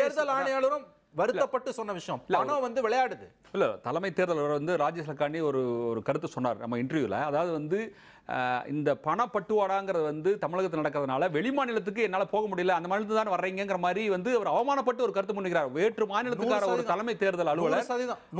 தேர்தல் ஆணையாளரும் வருத்தப்பட்டு சொன்ன விஷயம் பணம் வந்து விளையாடுது இல்லை தலைமை தேர்தல் வந்து ராஜேஷ் லக்காண்டி ஒரு ஒரு கருத்து சொன்னார் நம்ம இன்டர்வியூவில் அதாவது வந்து இந்த பணப்பட்டுவாடாங்கிறது வந்து தமிழகத்தில் நடக்கிறதுனால வெளி மாநிலத்துக்கு என்னால் போக முடியல அந்த மாநிலத்துக்கு தான் வர்றீங்கிற மாதிரி வந்து அவர் அவமானப்பட்டு ஒரு கருத்து முன்னிக்கிறார் வேற்று மாநிலத்துக்கார ஒரு தலைமை தேர்தல் அலுவலர்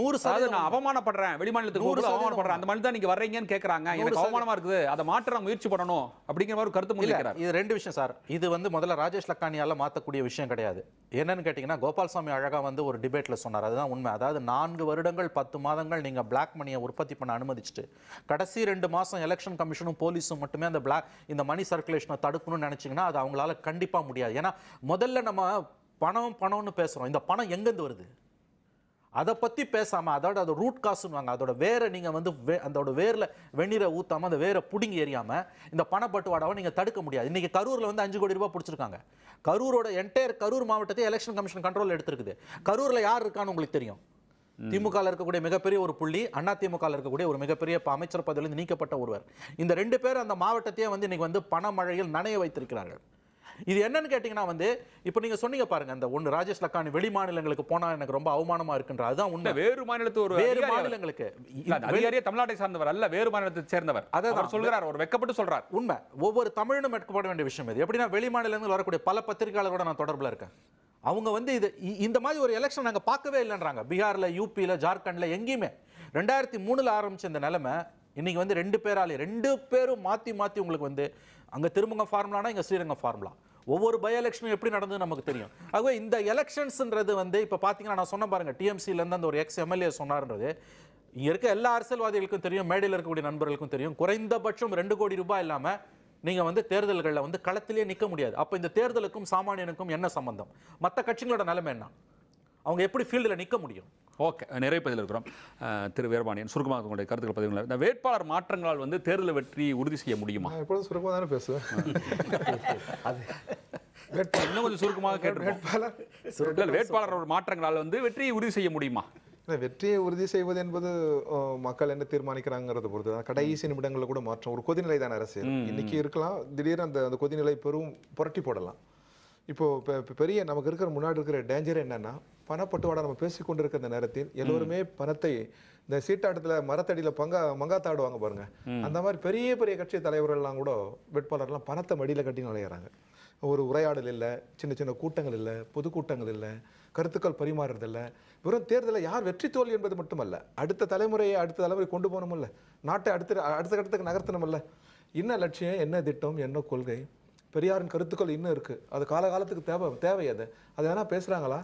நூறு சதவீதம் நான் அவமானப்படுறேன் வெளி மாநிலத்துக்கு நூறு அவமானப்படுறேன் அந்த மாநிலம் தான் நீங்க வர்றீங்கன்னு கேட்கறாங்க எனக்கு அவமானமா இருக்குது அதை மாற்ற முயற்சி பண்ணணும் அப்படிங்கிற மாதிரி கருத்து முன்னிக்கிறார் இது ரெண்டு விஷயம் சார் இது வந்து முதல்ல ராஜேஷ் லக்கானியால மாற்றக்கூடிய விஷயம் கிடையாது என்னன்னு கேட்டீங்கன்னா கோபால்சாமி அழகா வந்து ஒரு டிபேட்ல சொன்னார் அதுதான் உண்மை அதாவது நான்கு வருடங்கள் பத்து மாதங்கள் நீங்க பிளாக் மணியை உற்பத்தி பண்ண அனுமதிச்சுட்டு கடைசி ரெண்டு மாசம் எலெக்ஷன் கமிஷன் கார்பரேஷனும் போலீஸும் மட்டுமே அந்த பிளாக் இந்த மணி சர்க்குலேஷனை தடுக்கணும்னு நினச்சிங்கன்னா அது அவங்களால கண்டிப்பாக முடியாது ஏன்னா முதல்ல நம்ம பணம் பணம்னு பேசுகிறோம் இந்த பணம் எங்கேருந்து வருது அதை பற்றி பேசாமல் அதோட அதோட ரூட் காசுன்னு அதோட வேரை நீங்கள் வந்து வே அதோட வேரில் வெந்நீரை ஊற்றாமல் அந்த வேரை பிடுங்கி எறியாமல் இந்த பணப்பட்டுவாடாவை நீங்கள் தடுக்க முடியாது இன்றைக்கி கரூரில் வந்து அஞ்சு கோடி ரூபாய் பிடிச்சிருக்காங்க கரூரோட என்டையர் கரூர் மாவட்டத்தை எலெக்ஷன் கமிஷன் கண்ட்ரோல் எடுத்திருக்குது கரூரில் யார் இருக்கான்னு உங்களுக்கு தெரியும் திமுக இருக்கக்கூடிய மிகப்பெரிய ஒரு புள்ளி அண்ணா திமுக இருக்கக்கூடிய ஒரு மிகப்பெரிய அமைச்சர் பதவியிலிருந்து நீக்கப்பட்ட ஒருவர் இந்த ரெண்டு பேர் அந்த மாவட்டத்தையே வந்து இன்னைக்கு வந்து பணமழையில் நனைய வைத்திருக்கிறார்கள் இது என்னன்னு கேட்டீங்கன்னா வந்து இப்ப நீங்க சொன்னீங்க பாருங்க அந்த ஒன்று ராஜேஷ் லக்கானி வெளி மாநிலங்களுக்கு போனா எனக்கு ரொம்ப அவமானமாக இருக்குன்ற அதுதான் உண்மை வேறு மாநிலத்து ஒரு வேறு மாநிலங்களுக்கு அதிகாரியே தமிழ்நாட்டை சார்ந்தவர் அல்ல வேறு மாநிலத்தை சேர்ந்தவர் அதை அவர் சொல்கிறார் அவர் வெக்கப்பட்டு சொல்றார் உண்மை ஒவ்வொரு தமிழனும் எடுக்கப்பட வேண்டிய விஷயம் இது எப்படின்னா வெளி மாநிலங்கள் வரக்கூடிய பல பத்திரிகையாளரோட நான் தொடர்பில் இருக்கேன் அவங்க வந்து இது இந்த மாதிரி ஒரு எலெக்ஷன் நாங்கள் பார்க்கவே இல்லைன்றாங்க பீகாரில் யூபியில் ஜார்க்கண்டில் எங்கேயுமே ரெண்டாயிரத்தி மூணில் ஆரம்பித்த இந்த நிலைமை இன்றைக்கி வந்து ரெண்டு பேராலே ரெண்டு பேரும் மாற்றி மாற்றி உங்களுக்கு வந்து அங்கே திருமங்கம் ஃபார்முலானா இங்கே ஸ்ரீரங்கம் ஃபார்முலா ஒவ்வொரு பை எலெக்ஷனும் எப்படி நடந்தது நமக்கு தெரியும் ஆகவே இந்த எலெக்ஷன்ஸுன்றது வந்து இப்போ பார்த்தீங்கன்னா நான் சொன்ன பாருங்கள் டிஎம்சிலேருந்து அந்த ஒரு எக்ஸ் எம்எல்ஏ சொன்னார்ன்றது இங்கே இருக்க எல்லா அரசியல்வாதிகளுக்கும் தெரியும் மேடையில் இருக்கக்கூடிய நண்பர்களுக்கும் தெரியும் குறைந்தபட்சம் ரெண்டு கோடி ரூபாய் இல்லாமல் நீங்கள் வந்து தேர்தல்களில் வந்து களத்திலே நிற்க முடியாது அப்போ இந்த தேர்தலுக்கும் சாமானியனுக்கும் என்ன சம்பந்தம் மற்ற கட்சிகளோட நிலைமை என்ன அவங்க எப்படி ஃபீல்டில் நிற்க முடியும் ஓகே நிறைய பதில் இருக்கிறோம் திரு வீரபாண்டியன் சுருக்கமாக உங்களுடைய கருத்துக்கள் பதிவுகள் இந்த வேட்பாளர் மாற்றங்களால் வந்து தேர்தல் வெற்றி உறுதி செய்ய முடியுமா எப்பொழுது சுருக்கமாக தானே பேசுவேன் இன்னும் கொஞ்சம் சுருக்கமாக கேட்டு வேட்பாளர் வேட்பாளர் மாற்றங்களால் வந்து வெற்றியை உறுதி செய்ய முடியுமா வெற்றியை உறுதி செய்வது என்பது மக்கள் என்ன தீர்மானிக்கிறாங்கிறத பொறுத்து தான் கடைசி நிமிடங்களில் கூட மாற்றம் ஒரு கொதிநிலை தான் அரசியல் இன்னைக்கு இருக்கலாம் திடீர்னு அந்த அந்த கொதிநிலை பெரும் புரட்டி போடலாம் இப்போ பெரிய நமக்கு இருக்கிற முன்னாடி இருக்கிற டேஞ்சர் என்னன்னா பணப்பட்டுவாடா நம்ம பேசி இருக்கிற நேரத்தில் எல்லோருமே பணத்தை இந்த சீட்டாட்டத்தில் மரத்தடியில் பங்கா மங்காத்தாடுவாங்க பாருங்க அந்த மாதிரி பெரிய பெரிய கட்சி தலைவர்கள்லாம் கூட வேட்பாளர்லாம் பணத்தை மடியில் கட்டி நுழையிறாங்க ஒரு உரையாடல் இல்லை சின்ன சின்ன கூட்டங்கள் இல்லை பொதுக்கூட்டங்கள் இல்லை கருத்துக்கள் பரிமாறுறதில்ல வெறும் தேர்தலில் யார் வெற்றி தோல்வி என்பது மட்டுமல்ல அடுத்த தலைமுறையை அடுத்த தலைமுறை கொண்டு போகணுமில்ல நாட்டை அடுத்த அடுத்த கட்டத்துக்கு நகர்த்தணுமில்ல என்ன லட்சியம் என்ன திட்டம் என்ன கொள்கை பெரியாரின் கருத்துக்கள் இன்னும் இருக்குது அது காலகாலத்துக்கு தேவை தேவை அது அது வேணால் பேசுகிறாங்களா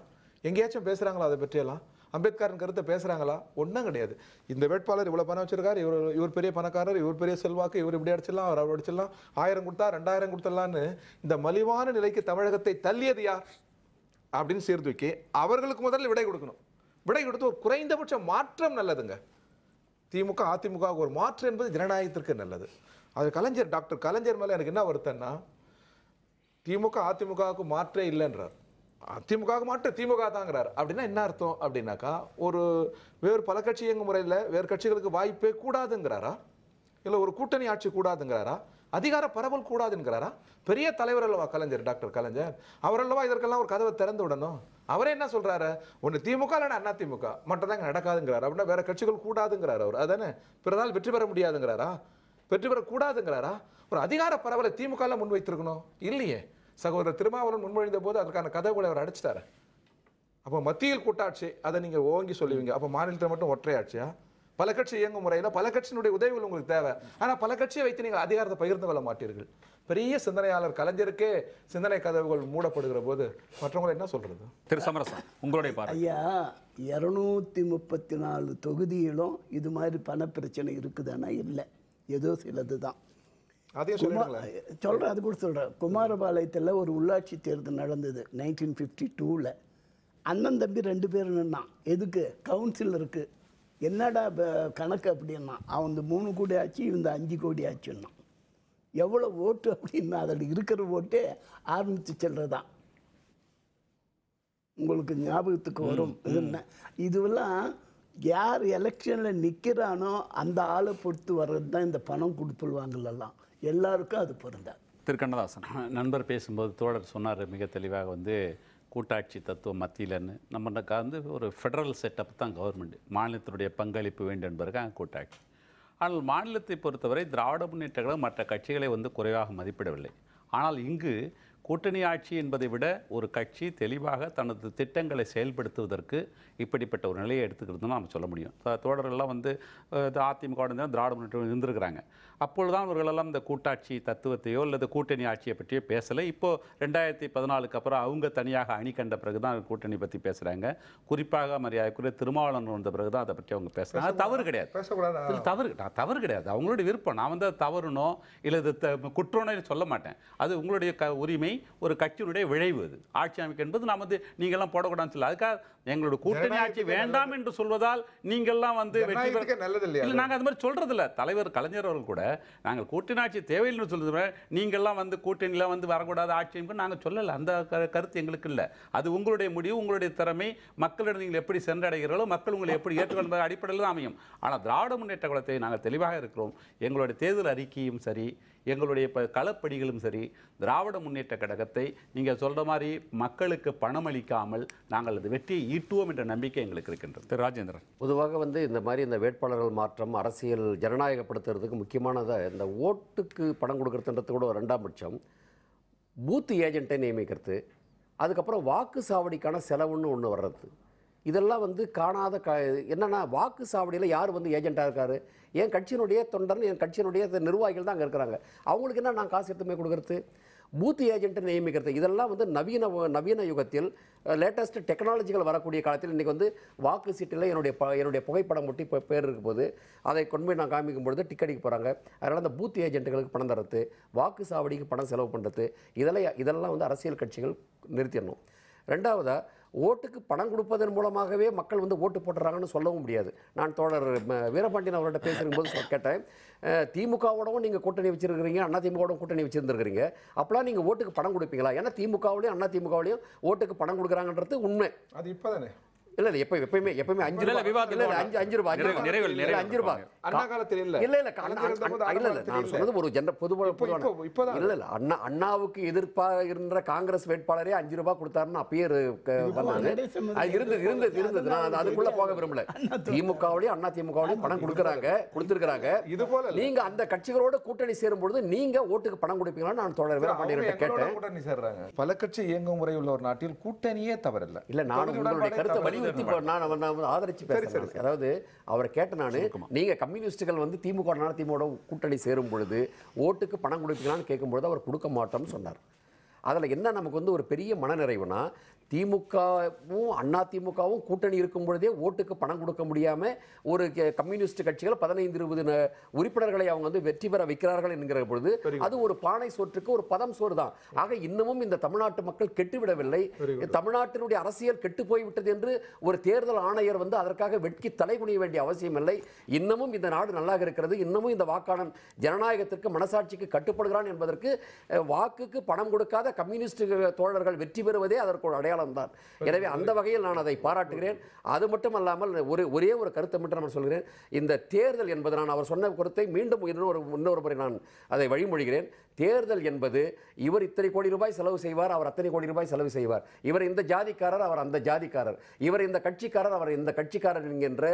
எங்கேயாச்சும் பேசுகிறாங்களா அதை பற்றியெல்லாம் அம்பேத்கரின் கருத்தை பேசுகிறாங்களா ஒன்றும் கிடையாது இந்த வேட்பாளர் இவ்வளோ பணம் வச்சிருக்காரு இவர் இவர் பெரிய பணக்காரர் இவர் பெரிய செல்வாக்கு இவர் இப்படி அடிச்சிடலாம் அவர் அவர் அடிச்சிடலாம் ஆயிரம் கொடுத்தா ரெண்டாயிரம் கொடுத்துடலான்னு இந்த மலிவான நிலைக்கு தமிழகத்தை தள்ளியது யார் அப்படின்னு சேர்த்து வைக்க அவர்களுக்கு முதல்ல விடை கொடுக்கணும் விடை கொடுத்து ஒரு குறைந்தபட்ச மாற்றம் நல்லதுங்க திமுக அதிமுகவுக்கு ஒரு மாற்று என்பது ஜனநாயகத்திற்கு நல்லது அது கலைஞர் டாக்டர் கலைஞர் மேலே எனக்கு என்ன வருத்தம்னா திமுக அதிமுகவுக்கு மாற்றே இல்லைன்றார் அதிமுகவுக்கு மாற்று திமுக தாங்கிறார் அப்படின்னா என்ன அர்த்தம் அப்படின்னாக்கா ஒரு வேறு பல கட்சி இயங்கும் முறையில் வேறு கட்சிகளுக்கு வாய்ப்பே கூடாதுங்கிறாரா இல்லை ஒரு கூட்டணி ஆட்சி கூடாதுங்கிறாரா அதிகார பரவல் கூடாது என்கிறாரா பெரிய தலைவர் அல்லவா கலைஞர் டாக்டர் கலைஞர் அவரல்லவா இதற்கெல்லாம் ஒரு கதவை திறந்து விடணும் அவரே என்ன சொல்கிறாரு ஒன்று திமுக இல்லைன்னா அண்ணா திமுக மட்டும்தான் இங்கே நடக்காதுங்கிறாரு அப்படின்னா வேறு கட்சிகள் கூடாதுங்கிறார் அவர் அதானே பிறந்தால் வெற்றி பெற முடியாதுங்கிறாரா வெற்றி பெறக்கூடாதுங்கிறாரா ஒரு அதிகார பரவலை திமுகவில் முன்வைத்திருக்கணும் இல்லையே சகோதரர் திருமாவளவன் முன்மொழிந்த போது அதற்கான கதவுகளை அவர் அடைச்சிட்டாரு அப்போ மத்தியில் கூட்டாட்சி அதை நீங்கள் ஓங்கி சொல்லுவீங்க அப்போ மாநிலத்தில் மட்டும் ஒற்றையாட்சியா பல கட்சி இயங்கும் முறையில் பல கட்சியினுடைய உதவிகள் உங்களுக்கு தேவை ஆனால் பல கட்சியை வைத்து நீங்கள் அதிகாரத்தை பகிர்ந்து கொள்ள மாட்டீர்கள் பெரிய சிந்தனையாளர் கலைஞருக்கே சிந்தனை கதவுகள் மூடப்படுகிற போது மற்றவங்களை என்ன சொல்றது திரு சமரசம் உங்களுடைய ஐயா இரநூத்தி முப்பத்தி நாலு தொகுதியிலும் இது மாதிரி பண பிரச்சனை இருக்குதானா இல்லை ஏதோ சிலது தான் சொல்கிறேன் அது கூட சொல்கிறேன் குமாரபாளையத்தில் ஒரு உள்ளாட்சி தேர்தல் நடந்தது நைன்டீன் ஃபிஃப்டி டூவில் அண்ணன் தம்பி ரெண்டு பேர் நின்னான் எதுக்கு இருக்குது என்னடா கணக்கு அப்படின்னா அவன் இந்த மூணு கோடி ஆச்சு இந்த அஞ்சு கோடி ஆச்சுன்னா எவ்வளோ ஓட்டு அப்படின்னா அதில் இருக்கிற ஓட்டே ஆரம்பித்து செல்றதான் தான் உங்களுக்கு ஞாபகத்துக்கு வரும் இதுவெல்லாம் யார் எலெக்ஷனில் நிற்கிறானோ அந்த ஆளை பொறுத்து வர்றது தான் இந்த பணம் கொடுத்துருவாங்களெல்லாம் எல்லாருக்கும் அது பொருந்தா திரு கண்ணதாசன் நண்பர் பேசும்போது தோழர் சொன்னார் மிக தெளிவாக வந்து கூட்டாட்சி தத்துவம் மத்தியிலன்னு நம்ம வந்து ஒரு ஃபெடரல் செட்டப் தான் கவர்மெண்ட் மாநிலத்தினுடைய பங்களிப்பு வேண்டும் என்பதற்காக கூட்டாட்சி ஆனால் மாநிலத்தை பொறுத்தவரை திராவிட முன்னேற்ற கழகம் மற்ற கட்சிகளை வந்து குறைவாக மதிப்பிடவில்லை ஆனால் இங்கு கூட்டணி ஆட்சி என்பதை விட ஒரு கட்சி தெளிவாக தனது திட்டங்களை செயல்படுத்துவதற்கு இப்படிப்பட்ட ஒரு நிலையை எடுத்துக்கிறதுன்னு நம்ம சொல்ல முடியும் தோழர்கள்லாம் வந்து அதிமுக திராவிட முன்னேற்றம் இருந்திருக்கிறாங்க அப்பொழுதுதான் அவர்களெல்லாம் இந்த கூட்டாட்சி தத்துவத்தையோ அல்லது கூட்டணி ஆட்சியை பற்றியோ பேசலை இப்போது ரெண்டாயிரத்தி பதினாலுக்கு அப்புறம் அவங்க தனியாக அணி கண்ட பிறகு தான் கூட்டணி பற்றி பேசுகிறாங்க குறிப்பாக மரியாதைக்குரிய திருமாவளவன் வந்த பிறகு தான் அதை பற்றி அவங்க பேசுகிறாங்க தவறு கிடையாது பேசக்கூடாது தவறு நான் தவறு கிடையாது அவங்களுடைய விருப்பம் நான் வந்து தவறுனோ இல்லை இது குற்றோன்னு சொல்ல மாட்டேன் அது உங்களுடைய க உரிமை ஒரு கட்சியினுடைய விளைவு அது ஆட்சி அமைக்க என்பது நாம் வந்து நீங்கள்லாம் போடக்கூடாதுன்னு சொல்லி அதுக்காக எங்களோட கூட்டணி ஆட்சி வேண்டாம் என்று சொல்வதால் நீங்கள்லாம் வந்து வெற்றி பெற நல்லது இல்லை நாங்கள் அது மாதிரி சொல்கிறது இல்லை தலைவர் கலைஞர் அவர்கள் கூட நாங்கள் கூட்டணி தேவையில்லைன்னு சொல்லுறோம் நீங்கள்லாம் வந்து கூட்டணியில் வந்து வரக்கூடாது ஆட்சியும் நாங்கள் சொல்லலை அந்த கருத்து எங்களுக்கு இல்லை அது உங்களுடைய முடிவு உங்களுடைய திறமை மக்களிடம் நீங்கள் எப்படி சென்றடைகிறீர்களோ மக்கள் உங்களை எப்படி ஏற்றுக்கொள்வது அடிப்படையில் தான் அமையும் ஆனால் திராவிட முன்னேற்ற குலத்தை நாங்கள் தெளிவாக இருக்கிறோம் எங்களுடைய தேர்தல் அறிக்கையும் சரி எங்களுடைய இப்போ களப்படிகளும் சரி திராவிட முன்னேற்ற கழகத்தை நீங்கள் சொல்கிற மாதிரி மக்களுக்கு பணம் அளிக்காமல் நாங்கள் அது வெற்றியை ஈட்டுவோம் என்ற நம்பிக்கை எங்களுக்கு இருக்கின்றது திரு ராஜேந்திரன் பொதுவாக வந்து இந்த மாதிரி இந்த வேட்பாளர்கள் மாற்றம் அரசியல் ஜனநாயகப்படுத்துறதுக்கு முக்கியமானதாக இந்த ஓட்டுக்கு பணம் கொடுக்குறதுன்றது கூட ஒரு ரெண்டாம் பட்சம் பூத்து ஏஜெண்ட்டை நியமிக்கிறது அதுக்கப்புறம் வாக்கு சாவடிக்கான செலவுன்னு ஒன்று வர்றது இதெல்லாம் வந்து காணாத க என்னென்னா வாக்கு சாவடியில் யார் வந்து ஏஜெண்ட்டாக இருக்கார் என் கட்சியினுடைய தொண்டர்னு என் கட்சியினுடைய நிர்வாகிகள் தான் அங்கே இருக்கிறாங்க அவங்களுக்கு என்ன நான் காசு எடுத்துமே கொடுக்குறது பூத் ஏஜென்ட்டை நியமிக்கிறது இதெல்லாம் வந்து நவீன நவீன யுகத்தில் லேட்டஸ்ட் டெக்னாலஜிகள் வரக்கூடிய காலத்தில் இன்றைக்கி வந்து வாக்கு சீட்டில் என்னுடைய ப என்னுடைய புகைப்படம் ஒட்டி இப்போ பேர் இருக்கும் போது அதை கொண்டு போய் நான் காமிக்கும் பொழுது டிக்கெட்டுக்கு போகிறாங்க அதனால் அந்த பூத் ஏஜென்ட்டுகளுக்கு பணம் தரது வாக்கு சாவடிக்கு பணம் செலவு பண்ணுறது இதெல்லாம் இதெல்லாம் வந்து அரசியல் கட்சிகள் நிறுத்திடணும் ரெண்டாவதாக ஓட்டுக்கு பணம் கொடுப்பதன் மூலமாகவே மக்கள் வந்து ஓட்டு போட்டுறாங்கன்னு சொல்லவும் முடியாது நான் தோழர் வீரபாண்டியன் அவர்கிட்ட பேசும்போது கேட்டேன் திமுகவோடவும் நீங்கள் கூட்டணி வச்சிருக்கிறீங்க அண்ணா திமுகவோட கூட்டணி வச்சிருந்துருக்கிறீங்க அப்போலாம் நீங்கள் ஓட்டுக்கு பணம் கொடுப்பீங்களா ஏன்னா திமுகவிலையும் அண்ணா திமுகவிலையும் ஓட்டுக்கு பணம் கொடுக்குறாங்கன்றது உண்மை அது இப்போ தானே இல்ல இல்ல எப்ப எப்பயுமே எப்பயுமே அஞ்சு விவாதம் இல்ல அஞ்சு அஞ்சு ரூபாய் நிறைவு நிறைவு அஞ்சு ரூபாய் அண்ணா காலத்தில் இல்ல இல்ல இல்ல இல்ல இல்ல நான் சொன்னது ஒரு பொது இல்ல இல்ல அண்ணா அண்ணாவுக்கு எதிர்ப்பா இருந்த காங்கிரஸ் வேட்பாளரே அஞ்சு ரூபாய் கொடுத்தாருன்னு அப்பயே வந்தாங்க இருந்தது இருந்தது இருந்தது நான் அதுக்குள்ள போக விரும்பல திமுகவுலயும் அண்ணா திமுகவுலயும் பணம் கொடுக்குறாங்க கொடுத்துருக்காங்க இது போல நீங்க அந்த கட்சிகளோட கூட்டணி சேரும் பொழுது நீங்க ஓட்டுக்கு பணம் கொடுப்பீங்களான்னு நான் தொடர் வேற கேட்டேன் பல கட்சி இயங்கும் முறை உள்ள ஒரு நாட்டில் கூட்டணியே தவறில்லை இல்ல உங்களுடைய கருத்தை வலிவு நிறுத்தி நான் நான் ஆதரிச்சு பேசுறேன் அதாவது அவரை கேட்ட நான் நீங்க கம்யூனிஸ்டுகள் வந்து திமுக திமுக கூட்டணி சேரும் பொழுது ஓட்டுக்கு பணம் கொடுப்பீங்களான்னு கேட்கும்பொழுது அவர் கொடுக்க மாட்டோம்னு சொன்னார் அதில் என்ன நமக்கு வந்து ஒரு பெரிய மனநிறைவுனா திமுகவும் அண்ணா திமுகவும் கூட்டணி இருக்கும் பொழுதே ஓட்டுக்கு பணம் கொடுக்க முடியாமல் ஒரு கம்யூனிஸ்ட் கட்சிகள் பதினைந்து இருபது உறுப்பினர்களை அவங்க வந்து வெற்றி பெற வைக்கிறார்கள் என்கிற பொழுது அது ஒரு பானை சோற்றுக்கு ஒரு பதம் சோறு தான் ஆக இன்னமும் இந்த தமிழ்நாட்டு மக்கள் கெட்டுவிடவில்லை தமிழ்நாட்டினுடைய அரசியல் கெட்டு போய்விட்டது என்று ஒரு தேர்தல் ஆணையர் வந்து அதற்காக வெட்கி தலை குனிய வேண்டிய அவசியம் இல்லை இன்னமும் இந்த நாடு நல்லாக இருக்கிறது இன்னமும் இந்த வாக்காளன் ஜனநாயகத்திற்கு மனசாட்சிக்கு கட்டுப்படுகிறான் என்பதற்கு வாக்குக்கு பணம் கொடுக்காத கம்யூனிஸ்ட் தோழர்கள் வெற்றி பெறுவதே ஒரு அடையாளம் தான் எனவே அந்த வகையில் நான் அதை பாராட்டுகிறேன் அது மட்டும் அல்லாமல் ஒரு ஒரே ஒரு கருத்தை மட்டும் நான் சொல்கிறேன் இந்த தேர்தல் என்பது நான் அவர் சொன்ன கருத்தை மீண்டும் இன்னொரு இன்னொரு முறை நான் அதை வழிமொழிகிறேன் தேர்தல் என்பது இவர் இத்தனை கோடி ரூபாய் செலவு செய்வார் அவர் அத்தனை கோடி ரூபாய் செலவு செய்வார் இவர் இந்த ஜாதிக்காரர் அவர் அந்த ஜாதிக்காரர் இவர் இந்த கட்சிக்காரர் அவர் இந்த கட்சிக்காரர் என்கின்ற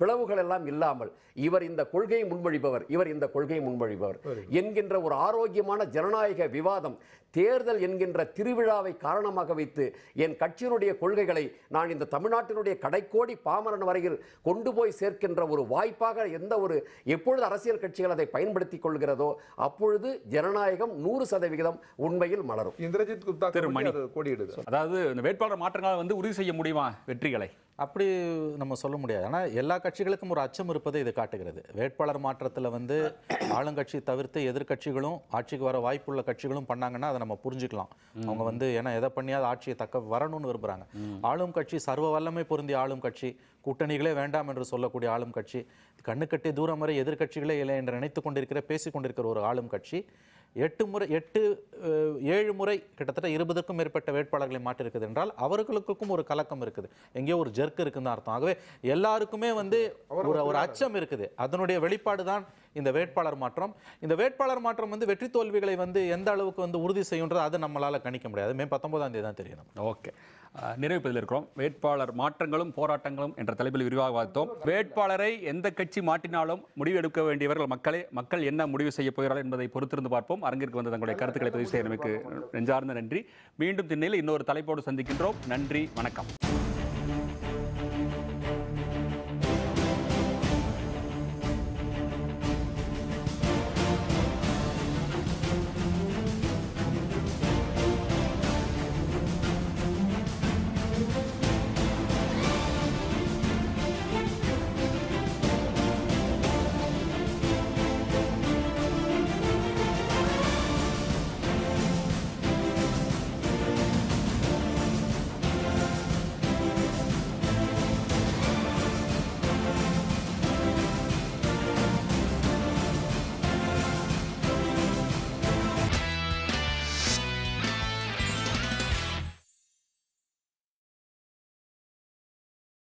பிளவுகள் எல்லாம் இல்லாமல் இவர் இந்த கொள்கையை முன்மொழிபவர் இவர் இந்த கொள்கையை முன்மொழிபவர் என்கின்ற ஒரு ஆரோக்கியமான ஜனநாயக விவாதம் தேர்தல் என்கின்ற திருவிழாவை காரணமாக வைத்து என் கட்சியினுடைய கொள்கைகளை நான் இந்த தமிழ்நாட்டினுடைய கடைக்கோடி பாமரன் வரையில் கொண்டு போய் சேர்க்கின்ற ஒரு வாய்ப்பாக எந்த ஒரு எப்பொழுது அரசியல் கட்சிகள் அதை பயன்படுத்திக் கொள்கிறதோ அப்பொழுது ஜனநாயகம் நூறு சதவிகிதம் உண்மையில் மலரும் இந்திரஜித் குப்தா திருமணி கோடியிடுது அதாவது இந்த வேட்பாளர் மாற்றங்களால் வந்து உறுதி செய்ய முடியுமா வெற்றிகளை அப்படி நம்ம சொல்ல முடியாது ஆனால் எல்லா கட்சிகளுக்கும் ஒரு அச்சம் இருப்பதை இது காட்டுகிறது வேட்பாளர் மாற்றத்தில் வந்து ஆளுங்கட்சி தவிர்த்து எதிர்கட்சிகளும் ஆட்சிக்கு வர வாய்ப்புள்ள கட்சிகளும் பண்ணாங்கன்னா அதை நம்ம புரிஞ்சுக்கலாம் அவங்க வந்து ஏன்னா எதை பண்ணியாவது ஆட்சியை தக்க வரணும்னு விரும்புகிறாங்க ஆளும் கட்சி சர்வ வல்லமை பொருந்தி ஆளும் கட்சி கூட்டணிகளே வேண்டாம் என்று சொல்லக்கூடிய ஆளும் கட்சி கண்ணுக்கட்டி தூரம் வரை எதிர்கட்சிகளே இல்லை என்று நினைத்து கொண்டிருக்கிற பேசி கொண்டிருக்கிற ஒரு ஆளும் கட்சி எட்டு முறை எட்டு ஏழு முறை கிட்டத்தட்ட இருபதுக்கும் மேற்பட்ட வேட்பாளர்களை மாற்றிருக்குது என்றால் அவர்களுக்கும் ஒரு கலக்கம் இருக்குது எங்கேயோ ஒரு ஜெர்க் இருக்குன்னு அர்த்தம் ஆகவே எல்லாருக்குமே வந்து ஒரு ஒரு அச்சம் இருக்குது அதனுடைய வெளிப்பாடு தான் இந்த வேட்பாளர் மாற்றம் இந்த வேட்பாளர் மாற்றம் வந்து வெற்றி தோல்விகளை வந்து எந்த அளவுக்கு வந்து உறுதி செய்யுன்றது அதை நம்மளால் கணிக்க முடியாது மே பத்தொன்பதாம் தேதி தான் தெரியும் ஓகே நிறைவுப்பதில் இருக்கிறோம் வேட்பாளர் மாற்றங்களும் போராட்டங்களும் என்ற தலைப்பில் விரிவாக பார்த்தோம் வேட்பாளரை எந்த கட்சி மாற்றினாலும் முடிவு எடுக்க வேண்டியவர்கள் மக்களை மக்கள் என்ன முடிவு செய்ய போகிறார்கள் என்பதை பொறுத்திருந்து பார்ப்போம் அரங்கிற்கு வந்து தங்களுடைய கருத்துக்களை பதிவு செய்ய நமக்கு நெஞ்சார்ந்த நன்றி மீண்டும் திண்ணையில் இன்னொரு தலைப்போடு சந்திக்கின்றோம் நன்றி வணக்கம்